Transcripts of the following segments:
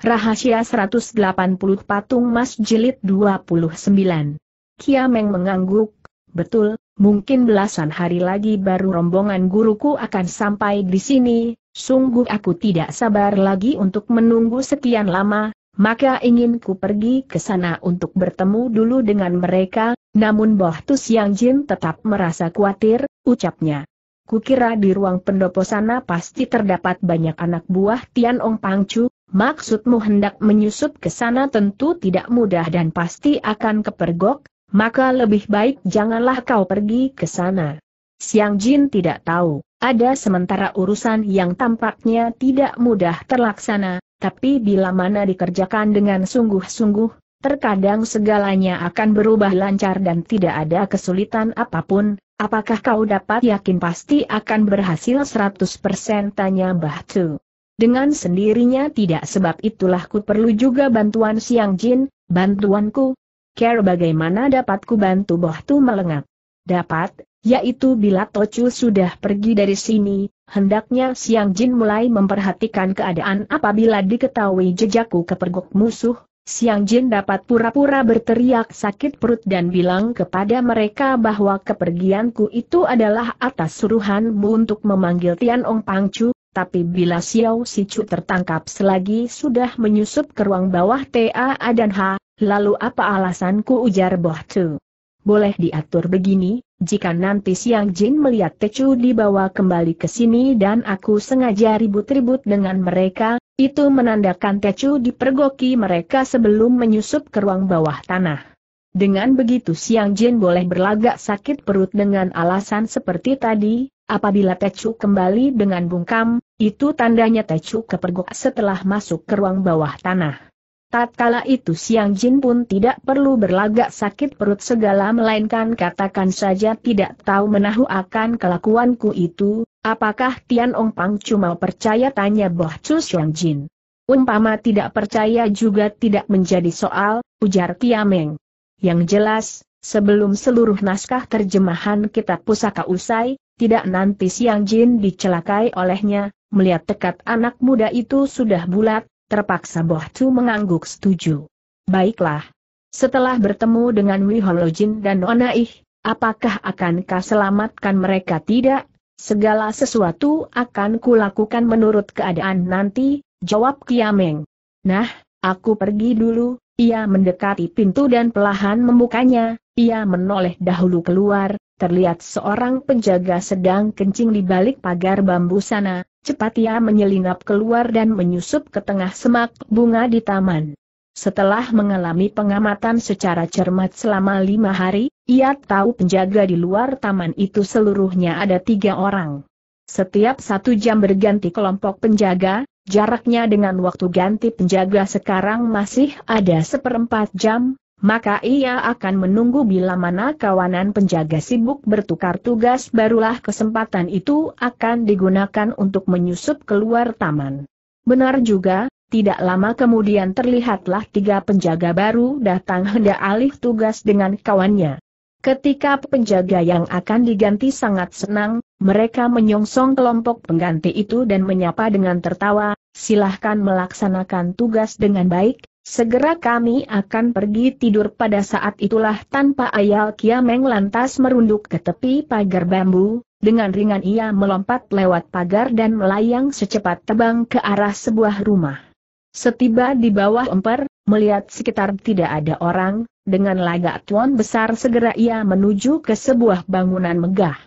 Rahasia 180 Patung Mas Jilid 29 Kiameng mengangguk, betul, mungkin belasan hari lagi baru rombongan guruku akan sampai di sini, sungguh aku tidak sabar lagi untuk menunggu sekian lama, maka ingin ku pergi ke sana untuk bertemu dulu dengan mereka, namun Boh Yang Siang Jin tetap merasa khawatir, ucapnya. Kukira di ruang pendopo sana pasti terdapat banyak anak buah Tian Ong Pangcu, maksudmu hendak menyusup ke sana tentu tidak mudah dan pasti akan kepergok, maka lebih baik janganlah kau pergi ke sana. Siang Jin tidak tahu, ada sementara urusan yang tampaknya tidak mudah terlaksana, tapi bila mana dikerjakan dengan sungguh-sungguh, terkadang segalanya akan berubah lancar dan tidak ada kesulitan apapun, apakah kau dapat yakin pasti akan berhasil 100% tanya Bah Tu dengan sendirinya tidak sebab itulah ku perlu juga bantuan Siang Jin, bantuanku. Care bagaimana dapat ku bantu Boh Tu melengat. Dapat, yaitu bila Tocu sudah pergi dari sini, hendaknya Siang Jin mulai memperhatikan keadaan apabila diketahui jejakku kepergok musuh, Siang Jin dapat pura-pura berteriak sakit perut dan bilang kepada mereka bahwa kepergianku itu adalah atas suruhanmu untuk memanggil Tian Ong Pangcu, tapi bila Xiao Si Chu tertangkap selagi sudah menyusup ke ruang bawah TAA dan H, lalu apa alasanku ujar Boh Tu? Boleh diatur begini, jika nanti Siang Jin melihat Techu dibawa kembali ke sini dan aku sengaja ribut-ribut dengan mereka, itu menandakan Techu dipergoki mereka sebelum menyusup ke ruang bawah tanah. Dengan begitu Siang Jin boleh berlagak sakit perut dengan alasan seperti tadi, Apabila Tecu kembali dengan bungkam, itu tandanya Tecu kepergok setelah masuk ke ruang bawah tanah. Tatkala itu Siang Jin pun tidak perlu berlagak sakit perut segala melainkan katakan saja tidak tahu menahu akan kelakuanku itu, apakah Tian Ong Pang cuma percaya tanya Boh Chu Siang Jin. Umpama tidak percaya juga tidak menjadi soal, ujar Tiameng. Yang jelas, Sebelum seluruh naskah terjemahan kitab pusaka usai, tidak nanti siang Jin dicelakai olehnya, melihat tekad anak muda itu sudah bulat, terpaksa Boh Chu mengangguk setuju. Baiklah. Setelah bertemu dengan Jin dan Onaih, apakah akan kau selamatkan mereka tidak? Segala sesuatu akan kulakukan menurut keadaan nanti, jawab Kiameng. Nah, aku pergi dulu, ia mendekati pintu dan pelahan membukanya, ia menoleh dahulu keluar, terlihat seorang penjaga sedang kencing di balik pagar bambu sana, cepat ia menyelinap keluar dan menyusup ke tengah semak bunga di taman. Setelah mengalami pengamatan secara cermat selama lima hari, ia tahu penjaga di luar taman itu seluruhnya ada tiga orang. Setiap satu jam berganti kelompok penjaga, jaraknya dengan waktu ganti penjaga sekarang masih ada seperempat jam, maka ia akan menunggu bila mana kawanan penjaga sibuk bertukar tugas barulah kesempatan itu akan digunakan untuk menyusup keluar taman. Benar juga, tidak lama kemudian terlihatlah tiga penjaga baru datang hendak alih tugas dengan kawannya. Ketika penjaga yang akan diganti sangat senang, mereka menyongsong kelompok pengganti itu dan menyapa dengan tertawa, silahkan melaksanakan tugas dengan baik, Segera kami akan pergi tidur pada saat itulah tanpa ayal Kiameng lantas merunduk ke tepi pagar bambu, dengan ringan ia melompat lewat pagar dan melayang secepat tebang ke arah sebuah rumah. Setiba di bawah emper, melihat sekitar tidak ada orang, dengan lagak tuan besar segera ia menuju ke sebuah bangunan megah.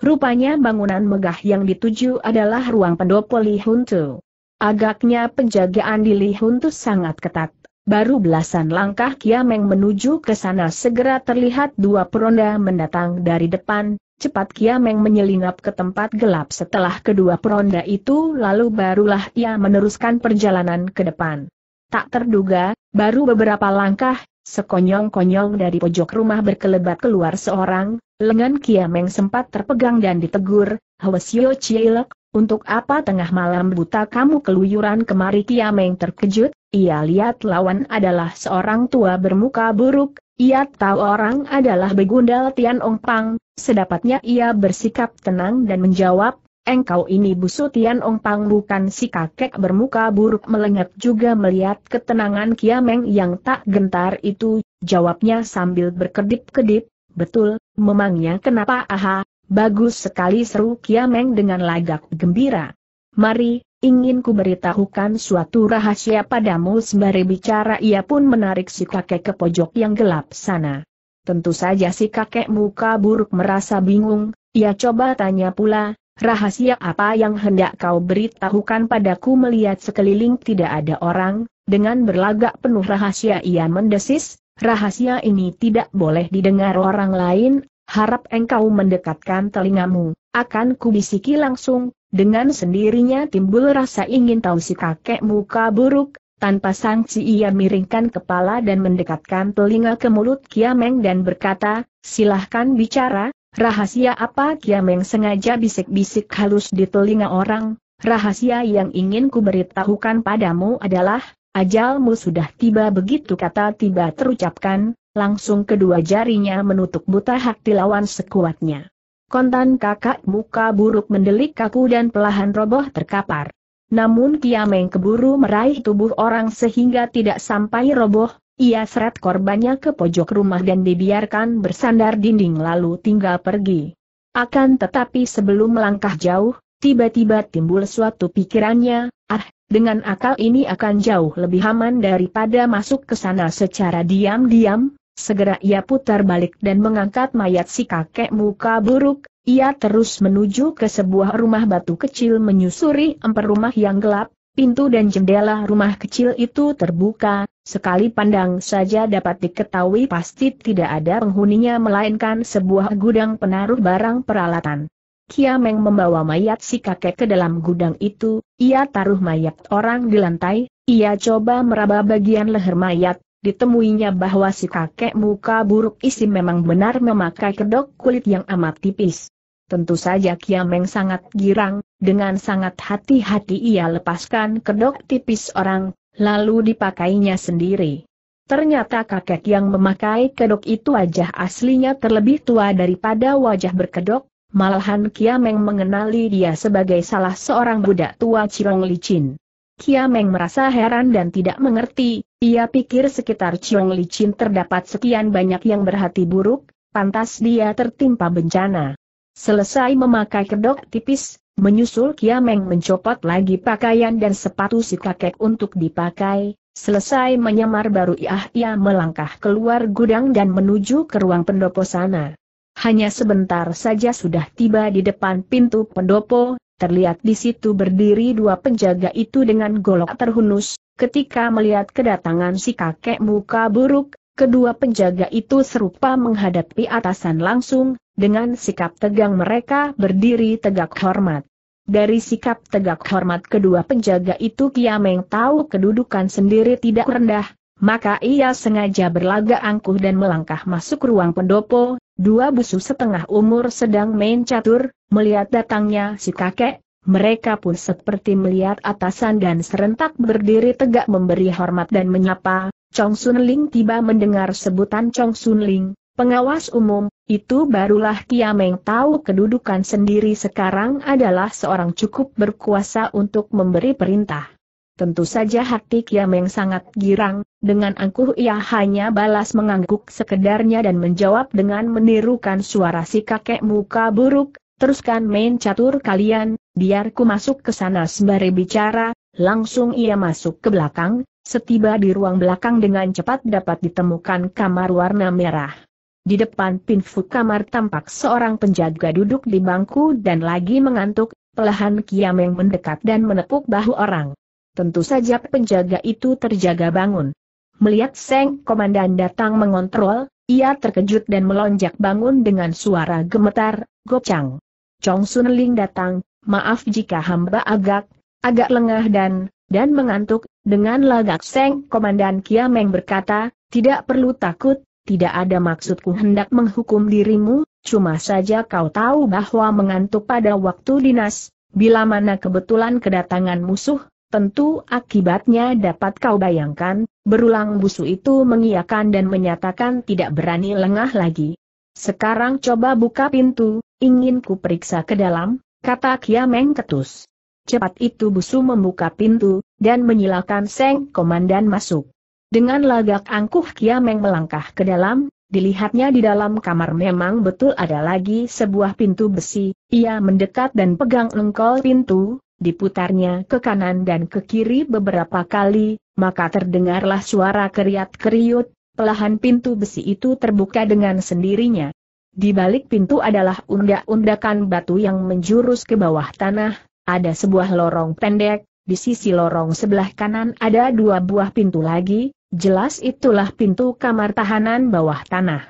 Rupanya bangunan megah yang dituju adalah ruang pendopo Li Huntu. Agaknya penjagaan di Li Huntu sangat ketat. Baru belasan langkah Kiameng menuju ke sana segera terlihat dua peronda mendatang dari depan, cepat Kiameng menyelinap ke tempat gelap setelah kedua peronda itu lalu barulah ia meneruskan perjalanan ke depan. Tak terduga, baru beberapa langkah, sekonyong-konyong dari pojok rumah berkelebat keluar seorang, lengan Kiameng sempat terpegang dan ditegur, Hwasyo Cielek, untuk apa tengah malam buta kamu keluyuran kemari Kiameng terkejut, ia lihat lawan adalah seorang tua bermuka buruk, ia tahu orang adalah begundal Tian Ong Pang, sedapatnya ia bersikap tenang dan menjawab, Engkau ini busu Tian Ong Pang bukan si kakek bermuka buruk melengat juga melihat ketenangan Kiameng yang tak gentar itu, jawabnya sambil berkedip-kedip, betul, memangnya kenapa aha, Bagus sekali seru Kiameng dengan lagak gembira. Mari, ingin ku beritahukan suatu rahasia padamu sembari bicara ia pun menarik si kakek ke pojok yang gelap sana. Tentu saja si kakek muka buruk merasa bingung, ia coba tanya pula, rahasia apa yang hendak kau beritahukan padaku melihat sekeliling tidak ada orang, dengan berlagak penuh rahasia ia mendesis, rahasia ini tidak boleh didengar orang lain, harap engkau mendekatkan telingamu, akan kubisiki langsung, dengan sendirinya timbul rasa ingin tahu si kakek muka buruk, tanpa sanksi ia miringkan kepala dan mendekatkan telinga ke mulut Kiameng dan berkata, silahkan bicara, rahasia apa Kiameng sengaja bisik-bisik halus di telinga orang, rahasia yang ingin kuberitahukan padamu adalah, Ajalmu sudah tiba begitu kata tiba terucapkan, langsung kedua jarinya menutup buta hak tilawan sekuatnya. Kontan kakak muka buruk mendelik kaku dan pelahan roboh terkapar. Namun Kiameng keburu meraih tubuh orang sehingga tidak sampai roboh, ia seret korbannya ke pojok rumah dan dibiarkan bersandar dinding lalu tinggal pergi. Akan tetapi sebelum melangkah jauh, tiba-tiba timbul suatu pikirannya, ah, dengan akal ini akan jauh lebih aman daripada masuk ke sana secara diam-diam, segera ia putar balik dan mengangkat mayat si kakek muka buruk, ia terus menuju ke sebuah rumah batu kecil menyusuri emper rumah yang gelap, pintu dan jendela rumah kecil itu terbuka, sekali pandang saja dapat diketahui pasti tidak ada penghuninya melainkan sebuah gudang penaruh barang peralatan. Kiameng membawa mayat si kakek ke dalam gudang itu, ia taruh mayat orang di lantai, ia coba meraba bagian leher mayat, ditemuinya bahwa si kakek muka buruk isi memang benar memakai kedok kulit yang amat tipis. Tentu saja Kiameng sangat girang, dengan sangat hati-hati ia lepaskan kedok tipis orang, lalu dipakainya sendiri. Ternyata kakek yang memakai kedok itu wajah aslinya terlebih tua daripada wajah berkedok, Malahan Kiameng mengenali dia sebagai salah seorang budak tua Ciong Licin. Kiameng merasa heran dan tidak mengerti, ia pikir sekitar Ciong Licin terdapat sekian banyak yang berhati buruk, pantas dia tertimpa bencana. Selesai memakai kedok tipis, menyusul Kiameng mencopot lagi pakaian dan sepatu si kakek untuk dipakai, selesai menyamar baru ia, ia melangkah keluar gudang dan menuju ke ruang pendopo sana hanya sebentar saja sudah tiba di depan pintu pendopo, terlihat di situ berdiri dua penjaga itu dengan golok terhunus, ketika melihat kedatangan si kakek muka buruk, kedua penjaga itu serupa menghadapi atasan langsung, dengan sikap tegang mereka berdiri tegak hormat. Dari sikap tegak hormat kedua penjaga itu Kiameng tahu kedudukan sendiri tidak rendah, maka ia sengaja berlagak angkuh dan melangkah masuk ruang pendopo, Dua busu setengah umur sedang main catur, melihat datangnya si kakek, mereka pun seperti melihat atasan dan serentak berdiri tegak memberi hormat dan menyapa, Chong Sun Ling tiba mendengar sebutan Chong Sun Ling, pengawas umum, itu barulah Kiameng tahu kedudukan sendiri sekarang adalah seorang cukup berkuasa untuk memberi perintah. Tentu saja hati Kiameng sangat girang, dengan angkuh ia hanya balas mengangguk sekedarnya dan menjawab dengan menirukan suara si kakek muka buruk, teruskan main catur kalian, biar ku masuk ke sana sembari bicara, langsung ia masuk ke belakang, setiba di ruang belakang dengan cepat dapat ditemukan kamar warna merah. Di depan pintu kamar tampak seorang penjaga duduk di bangku dan lagi mengantuk, pelahan Kiameng mendekat dan menepuk bahu orang. Tentu saja penjaga itu terjaga bangun. Melihat Seng Komandan datang mengontrol, ia terkejut dan melonjak bangun dengan suara gemetar, gocang. Chong Sun Ling datang, maaf jika hamba agak, agak lengah dan, dan mengantuk, dengan lagak Seng Komandan Kiameng berkata, tidak perlu takut, tidak ada maksudku hendak menghukum dirimu, cuma saja kau tahu bahwa mengantuk pada waktu dinas, bila mana kebetulan kedatangan musuh, Tentu akibatnya dapat kau bayangkan, berulang busu itu mengiakan dan menyatakan tidak berani lengah lagi. Sekarang coba buka pintu, ingin ku periksa ke dalam, kata Kiameng Ketus. Cepat itu busu membuka pintu, dan menyilakan Seng Komandan masuk. Dengan lagak angkuh Kiameng melangkah ke dalam, dilihatnya di dalam kamar memang betul ada lagi sebuah pintu besi, ia mendekat dan pegang lengkol pintu, diputarnya ke kanan dan ke kiri beberapa kali, maka terdengarlah suara keriat-keriut, pelahan pintu besi itu terbuka dengan sendirinya. Di balik pintu adalah undak-undakan batu yang menjurus ke bawah tanah, ada sebuah lorong pendek, di sisi lorong sebelah kanan ada dua buah pintu lagi, jelas itulah pintu kamar tahanan bawah tanah.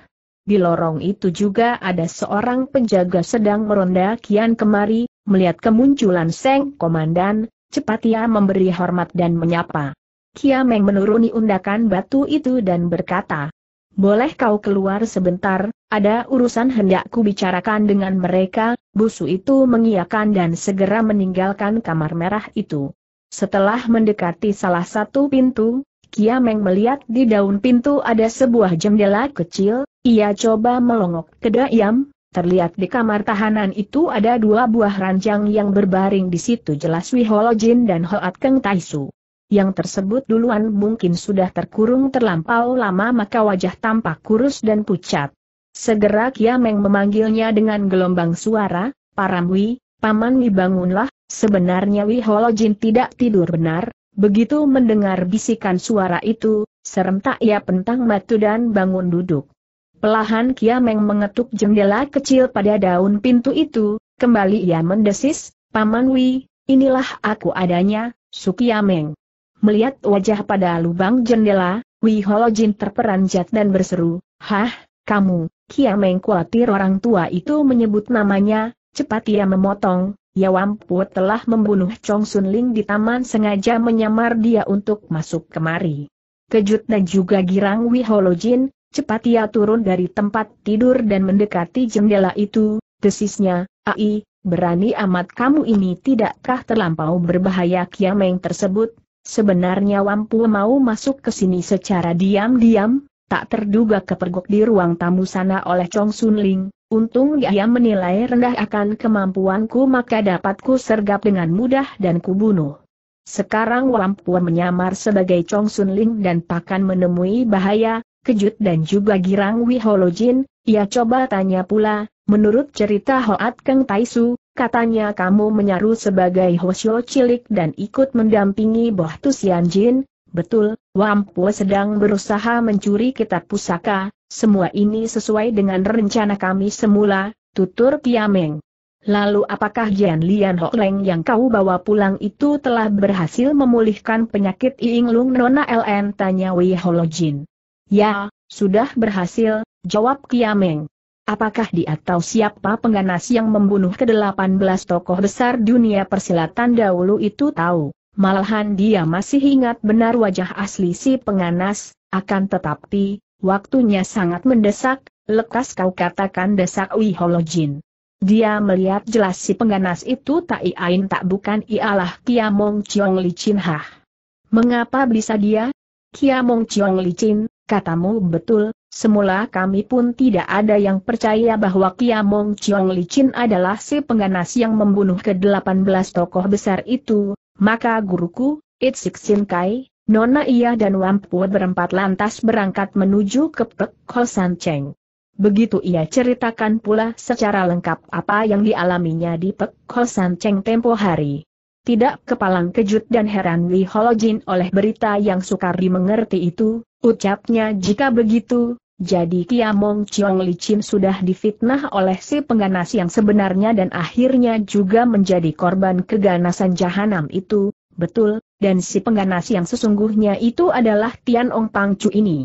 Di lorong itu juga ada seorang penjaga sedang meronda kian kemari, Melihat kemunculan Seng Komandan, cepat ia memberi hormat dan menyapa. Kiameng menuruni undakan batu itu dan berkata, boleh kau keluar sebentar, ada urusan hendak ku bicarakan dengan mereka, busu itu mengiakan dan segera meninggalkan kamar merah itu. Setelah mendekati salah satu pintu, Kiameng melihat di daun pintu ada sebuah jendela kecil, ia coba melongok ke dalam, Terlihat di kamar tahanan itu ada dua buah ranjang yang berbaring di situ jelas Jin dan Hoat Keng Taisu. Yang tersebut duluan mungkin sudah terkurung terlampau lama maka wajah tampak kurus dan pucat. Segera Kiameng memanggilnya dengan gelombang suara, Paramwi, Paman Wi bangunlah, sebenarnya Jin tidak tidur benar, Begitu mendengar bisikan suara itu, serentak ia pentang matu dan bangun duduk. Perlahan Meng mengetuk jendela kecil pada daun pintu itu, kembali ia mendesis, Paman Wi, inilah aku adanya, Meng. Melihat wajah pada lubang jendela, Wi Holojin terperanjat dan berseru, Hah, kamu, Kia Meng khawatir orang tua itu menyebut namanya, cepat ia memotong, Ya Wampu telah membunuh Chong Sun Ling di taman sengaja menyamar dia untuk masuk kemari. Kejut dan juga girang Wi Holojin, Cepat ia turun dari tempat tidur dan mendekati jendela itu, desisnya, Ai, berani amat kamu ini tidakkah terlampau berbahaya Kiameng tersebut? Sebenarnya Wampu mau masuk ke sini secara diam-diam, tak terduga kepergok di ruang tamu sana oleh Chong Sun Ling, untung ia menilai rendah akan kemampuanku maka dapatku sergap dengan mudah dan kubunuh. Sekarang Wampu menyamar sebagai Chong Sun Ling dan takkan menemui bahaya, kejut dan juga girang Wiholojin, ia coba tanya pula, menurut cerita Hoat Keng Taisu, katanya kamu menyaru sebagai Hoshio cilik dan ikut mendampingi Boh Tusian Jin, betul, Wampu sedang berusaha mencuri kitab pusaka, semua ini sesuai dengan rencana kami semula, tutur Piameng. Lalu apakah Jian Lian Ho Leng yang kau bawa pulang itu telah berhasil memulihkan penyakit Iing Lung Nona LN? Tanya Wei Holojin. Ya, sudah berhasil, jawab Kiameng. Apakah dia atau siapa pengganas yang membunuh ke-18 tokoh besar dunia persilatan dahulu itu tahu? Malahan dia masih ingat benar wajah asli si penganas, akan tetapi, waktunya sangat mendesak, lekas kau katakan desak Wiholojin. Dia melihat jelas si pengganas itu tak iain tak bukan ialah Kiamong Chiong Chin Hah. Mengapa bisa dia? Kia Kiamong Chiong Chin. Katamu betul, semula kami pun tidak ada yang percaya bahwa Kiamong Chiong Licin adalah si pengganas yang membunuh ke-18 tokoh besar itu, maka guruku, Sin Kai, Nona Ia dan Wampu berempat lantas berangkat menuju ke Pek San Cheng. Begitu ia ceritakan pula secara lengkap apa yang dialaminya di Pek San Cheng tempo hari. Tidak kepalang kejut dan heran Li Holojin oleh berita yang sukar dimengerti itu, Ucapnya jika begitu, jadi Kiamong Chiong Licin sudah difitnah oleh si pengganas yang sebenarnya dan akhirnya juga menjadi korban keganasan jahanam itu, betul, dan si pengganas yang sesungguhnya itu adalah Tian Ong Pang Chu ini.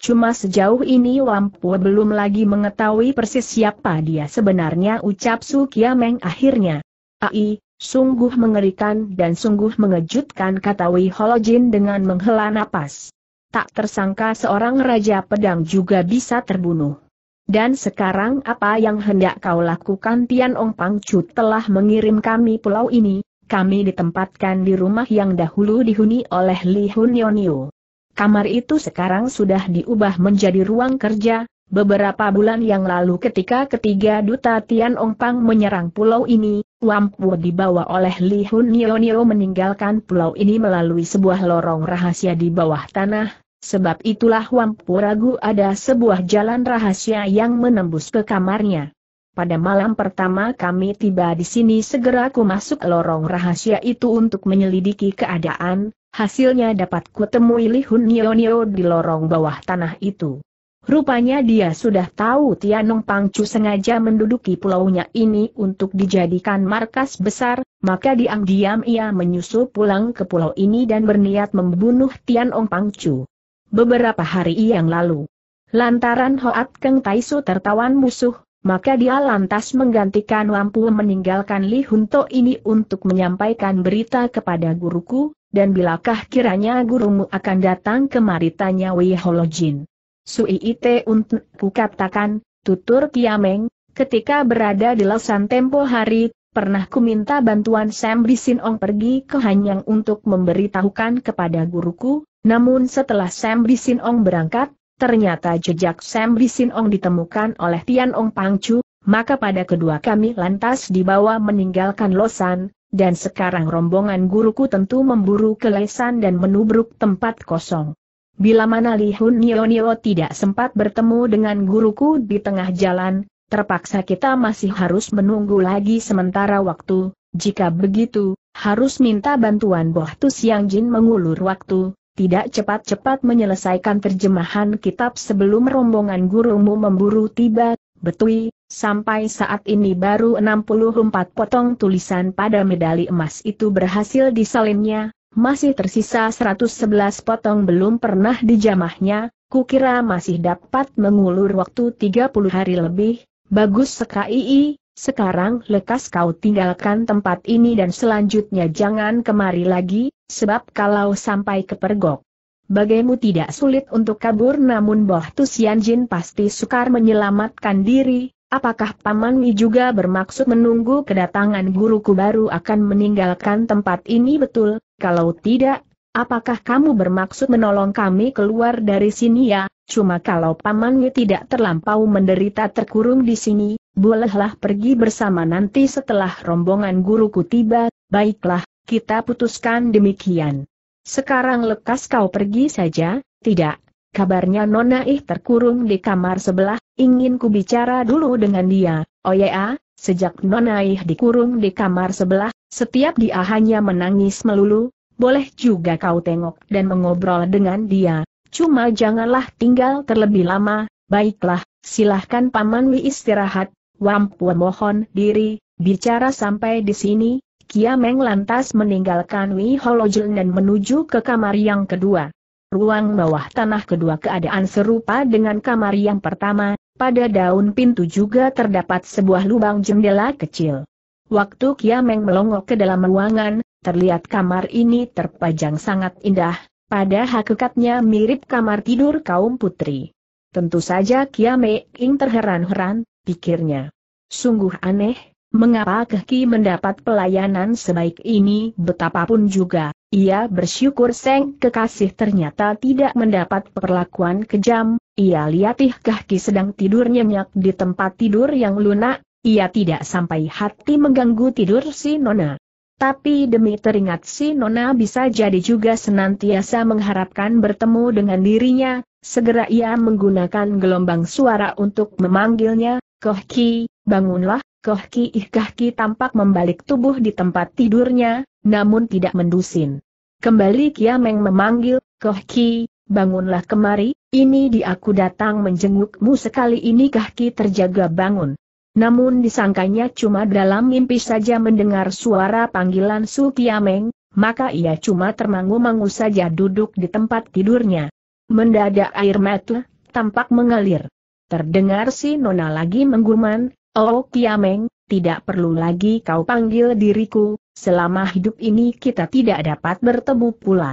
Cuma sejauh ini Wampu belum lagi mengetahui persis siapa dia sebenarnya ucap Su Kiameng akhirnya. Ai, sungguh mengerikan dan sungguh mengejutkan kata Wei Holojin dengan menghela napas tak tersangka seorang raja pedang juga bisa terbunuh. Dan sekarang apa yang hendak kau lakukan Tian Ong Pangcu telah mengirim kami pulau ini, kami ditempatkan di rumah yang dahulu dihuni oleh Li Hun Yonio. Kamar itu sekarang sudah diubah menjadi ruang kerja, beberapa bulan yang lalu ketika ketiga duta Tian Ong Pang menyerang pulau ini, Wampu dibawa oleh Li Hun Nio Nio meninggalkan pulau ini melalui sebuah lorong rahasia di bawah tanah, sebab itulah Wampu ragu ada sebuah jalan rahasia yang menembus ke kamarnya. Pada malam pertama kami tiba di sini segera ku masuk lorong rahasia itu untuk menyelidiki keadaan, hasilnya dapat kutemui Li Hun Nio Nio di lorong bawah tanah itu. Rupanya dia sudah tahu Tianong Pangcu sengaja menduduki pulaunya ini untuk dijadikan markas besar, maka diam-diam ia menyusul pulang ke pulau ini dan berniat membunuh Tianong Pangcu. Beberapa hari yang lalu, lantaran Hoat Keng Taisu tertawan musuh, maka dia lantas menggantikan lampu meninggalkan Li Hunto ini untuk menyampaikan berita kepada guruku, dan bilakah kiranya gurumu akan datang kemari tanya Wei Holojin. Sui Ite Untun katakan, tutur Kiameng, ketika berada di Lesan tempo hari, pernah kuminta bantuan Sam Bisin Ong pergi ke Hanyang untuk memberitahukan kepada guruku, namun setelah Sam Bisin Ong berangkat, ternyata jejak Sam Bisin Ong ditemukan oleh Tian Ong Pangcu, maka pada kedua kami lantas dibawa meninggalkan Losan, dan sekarang rombongan guruku tentu memburu ke Lesan dan menubruk tempat kosong. Bila mana Li Hun Nio Nio tidak sempat bertemu dengan guruku di tengah jalan, terpaksa kita masih harus menunggu lagi sementara waktu, jika begitu, harus minta bantuan Boh Tu Siang Jin mengulur waktu, tidak cepat-cepat menyelesaikan terjemahan kitab sebelum rombongan gurumu memburu tiba, betui, sampai saat ini baru 64 potong tulisan pada medali emas itu berhasil disalinnya, masih tersisa 111 potong belum pernah dijamahnya, kukira masih dapat mengulur waktu 30 hari lebih, bagus sekali, sekarang lekas kau tinggalkan tempat ini dan selanjutnya jangan kemari lagi, sebab kalau sampai kepergok. Bagaimu tidak sulit untuk kabur namun Boh Jin pasti sukar menyelamatkan diri, apakah Paman Mi juga bermaksud menunggu kedatangan guruku baru akan meninggalkan tempat ini betul? Kalau tidak, apakah kamu bermaksud menolong kami keluar dari sini ya? Cuma kalau pamannya tidak terlampau menderita terkurung di sini, bolehlah pergi bersama nanti setelah rombongan guruku tiba, baiklah, kita putuskan demikian. Sekarang lekas kau pergi saja, tidak, kabarnya Nona Ih terkurung di kamar sebelah, ingin ku bicara dulu dengan dia, oh ya, Sejak Nonaih dikurung di kamar sebelah, setiap dia hanya menangis melulu, boleh juga kau tengok dan mengobrol dengan dia, cuma janganlah tinggal terlebih lama, baiklah, silahkan Paman Wi istirahat, Wampu mohon diri, bicara sampai di sini, Kiameng lantas meninggalkan Wi Holojil dan menuju ke kamar yang kedua. Ruang bawah tanah kedua keadaan serupa dengan kamar yang pertama, pada daun pintu juga terdapat sebuah lubang jendela kecil. Waktu Kiameng melongok ke dalam ruangan, terlihat kamar ini terpajang sangat indah, pada hakikatnya mirip kamar tidur kaum putri. Tentu saja Kiameng terheran-heran, pikirnya. Sungguh aneh, mengapa Kehki mendapat pelayanan sebaik ini betapapun juga, ia bersyukur Seng kekasih ternyata tidak mendapat perlakuan kejam, ia lihatih kaki sedang tidur nyenyak di tempat tidur yang lunak, ia tidak sampai hati mengganggu tidur si Nona. Tapi demi teringat si Nona bisa jadi juga senantiasa mengharapkan bertemu dengan dirinya, segera ia menggunakan gelombang suara untuk memanggilnya, Kohki, bangunlah, Kohki ih Kahki tampak membalik tubuh di tempat tidurnya, namun tidak mendusin. Kembali Kiameng memanggil, Kohki, bangunlah kemari, ini di aku datang menjengukmu sekali ini Kohki terjaga bangun. Namun disangkanya cuma dalam mimpi saja mendengar suara panggilan Su Kiameng, maka ia cuma termangu-mangu saja duduk di tempat tidurnya. Mendadak air mata tampak mengalir. Terdengar si Nona lagi mengguman, Oh Kiameng, tidak perlu lagi kau panggil diriku, selama hidup ini kita tidak dapat bertemu pula.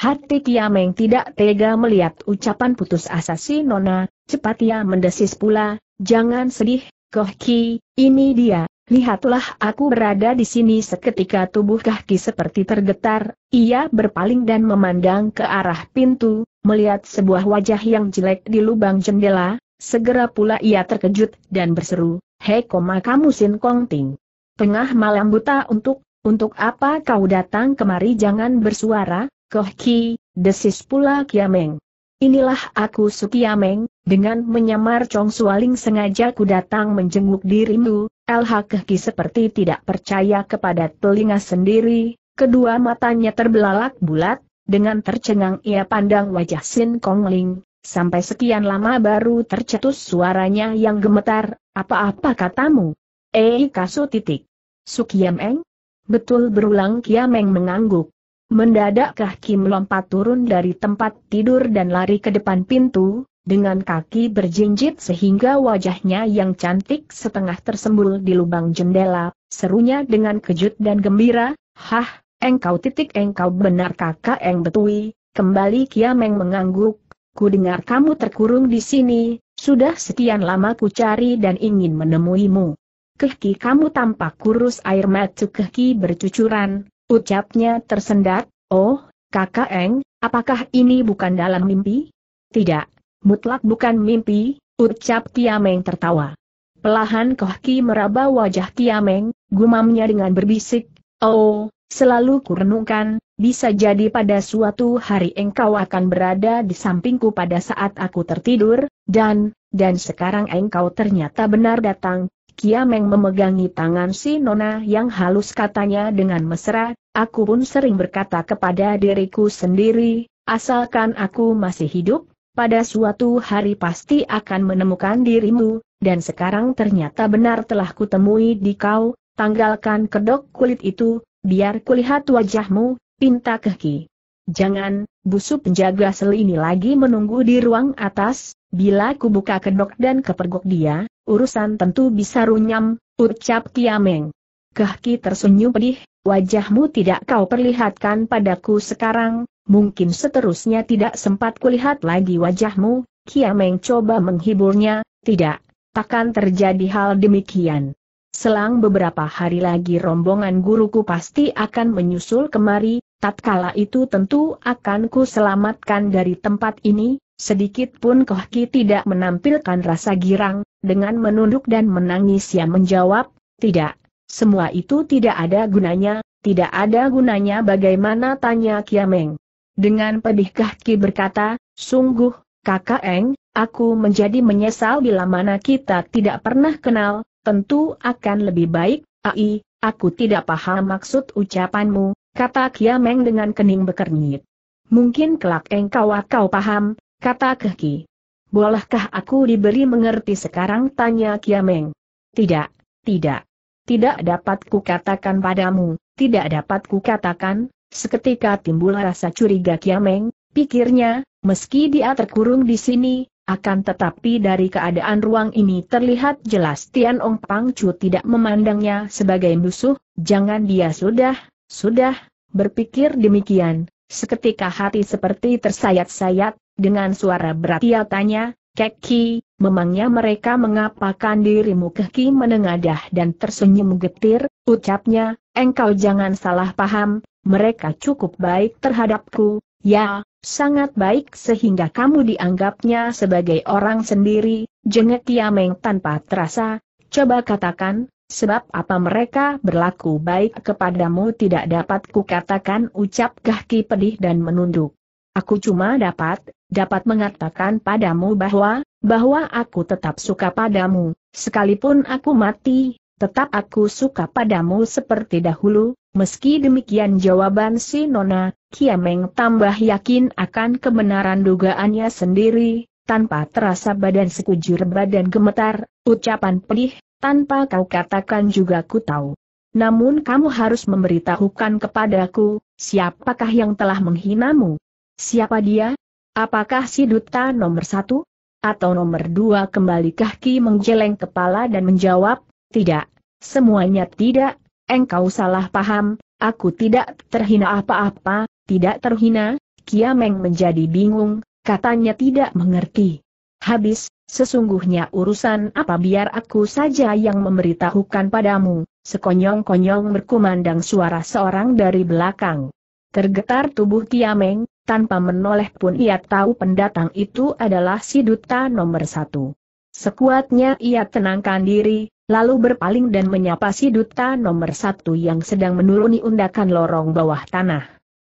Hati Kiameng tidak tega melihat ucapan putus asa si Nona, cepat ia mendesis pula, jangan sedih, Koh Ki, ini dia, lihatlah aku berada di sini seketika tubuh Koh Ki seperti tergetar, ia berpaling dan memandang ke arah pintu, melihat sebuah wajah yang jelek di lubang jendela, segera pula ia terkejut dan berseru, Hei koma kamu Sin Kong Ting. Tengah malam buta untuk untuk apa kau datang kemari jangan bersuara, Ki, desis pula Kiameng. Inilah aku Sukiameng, dengan menyamar Chong Sualing sengaja ku datang menjenguk dirimu, LH Ki seperti tidak percaya kepada telinga sendiri, kedua matanya terbelalak bulat, dengan tercengang ia pandang wajah Sin Kong Ling, sampai sekian lama baru tercetus suaranya yang gemetar, apa-apa katamu? Eh kasu titik. Sukiameng, Betul berulang Kiameng mengangguk. Mendadak Kah Kim lompat turun dari tempat tidur dan lari ke depan pintu, dengan kaki berjinjit sehingga wajahnya yang cantik setengah tersembul di lubang jendela, serunya dengan kejut dan gembira, Hah, engkau titik engkau benar kakak eng betui, kembali Kiameng mengangguk, ku dengar kamu terkurung di sini, sudah sekian lama ku cari dan ingin menemuimu. Kehki kamu tampak kurus air mata keki bercucuran, ucapnya tersendat, oh, kakak Eng, apakah ini bukan dalam mimpi? Tidak, mutlak bukan mimpi, ucap Kiameng tertawa. Pelahan Kohki meraba wajah Kiameng, gumamnya dengan berbisik, oh, selalu kurenungkan, bisa jadi pada suatu hari engkau akan berada di sampingku pada saat aku tertidur, dan, dan sekarang engkau ternyata benar datang, Kiameng memegangi tangan si Nona yang halus katanya dengan mesra, aku pun sering berkata kepada diriku sendiri, asalkan aku masih hidup, pada suatu hari pasti akan menemukan dirimu, dan sekarang ternyata benar telah kutemui di kau, tanggalkan kedok kulit itu, biar kulihat wajahmu, pinta keki. Jangan, busuk penjaga sel ini lagi menunggu di ruang atas, bila kubuka kedok dan kepergok dia, urusan tentu bisa runyam, ucap Kiameng. Kehki tersenyum pedih, wajahmu tidak kau perlihatkan padaku sekarang, mungkin seterusnya tidak sempat kulihat lagi wajahmu, Kiameng coba menghiburnya, tidak, takkan terjadi hal demikian. Selang beberapa hari lagi rombongan guruku pasti akan menyusul kemari, tatkala itu tentu akan ku selamatkan dari tempat ini, sedikit pun Kohki tidak menampilkan rasa girang, dengan menunduk dan menangis ia menjawab, tidak, semua itu tidak ada gunanya, tidak ada gunanya bagaimana tanya Kiameng. Dengan pedih Kahki berkata, sungguh, kakak Eng, aku menjadi menyesal bila mana kita tidak pernah kenal, tentu akan lebih baik, ai, aku tidak paham maksud ucapanmu, kata Kiameng dengan kening bekernyit. Mungkin kelak engkau kau paham, kata Kehki. Bolehkah aku diberi mengerti sekarang? Tanya Kiameng. Tidak, tidak. Tidak dapat katakan padamu, tidak dapat katakan. seketika timbul rasa curiga Kiameng, pikirnya, meski dia terkurung di sini, akan tetapi dari keadaan ruang ini terlihat jelas Tian Ong Pang Chu tidak memandangnya sebagai musuh, jangan dia sudah, sudah, berpikir demikian, Seketika hati seperti tersayat-sayat, dengan suara berat ia tanya, Keki, memangnya mereka mengapakan dirimu Keki menengadah dan tersenyum getir, ucapnya, engkau jangan salah paham, mereka cukup baik terhadapku, ya, sangat baik sehingga kamu dianggapnya sebagai orang sendiri, jengek Yameng tanpa terasa, coba katakan, Sebab apa mereka berlaku baik kepadamu tidak dapat kukatakan ucap Gahki pedih dan menunduk. Aku cuma dapat, dapat mengatakan padamu bahwa, bahwa aku tetap suka padamu, sekalipun aku mati, tetap aku suka padamu seperti dahulu, meski demikian jawaban si Nona, Kiameng tambah yakin akan kebenaran dugaannya sendiri, tanpa terasa badan sekujur badan gemetar, ucapan pedih, tanpa kau katakan juga ku tahu. Namun kamu harus memberitahukan kepadaku, siapakah yang telah menghinamu? Siapa dia? Apakah si duta nomor satu? Atau nomor dua kembali kaki menggeleng kepala dan menjawab, tidak, semuanya tidak, engkau salah paham, aku tidak terhina apa-apa, tidak terhina, Kiameng menjadi bingung, katanya tidak mengerti. Habis, Sesungguhnya urusan apa biar aku saja yang memberitahukan padamu, sekonyong-konyong berkumandang suara seorang dari belakang. Tergetar tubuh Tiameng, tanpa menoleh pun ia tahu pendatang itu adalah si duta nomor satu. Sekuatnya ia tenangkan diri, lalu berpaling dan menyapa si duta nomor satu yang sedang menuruni undakan lorong bawah tanah.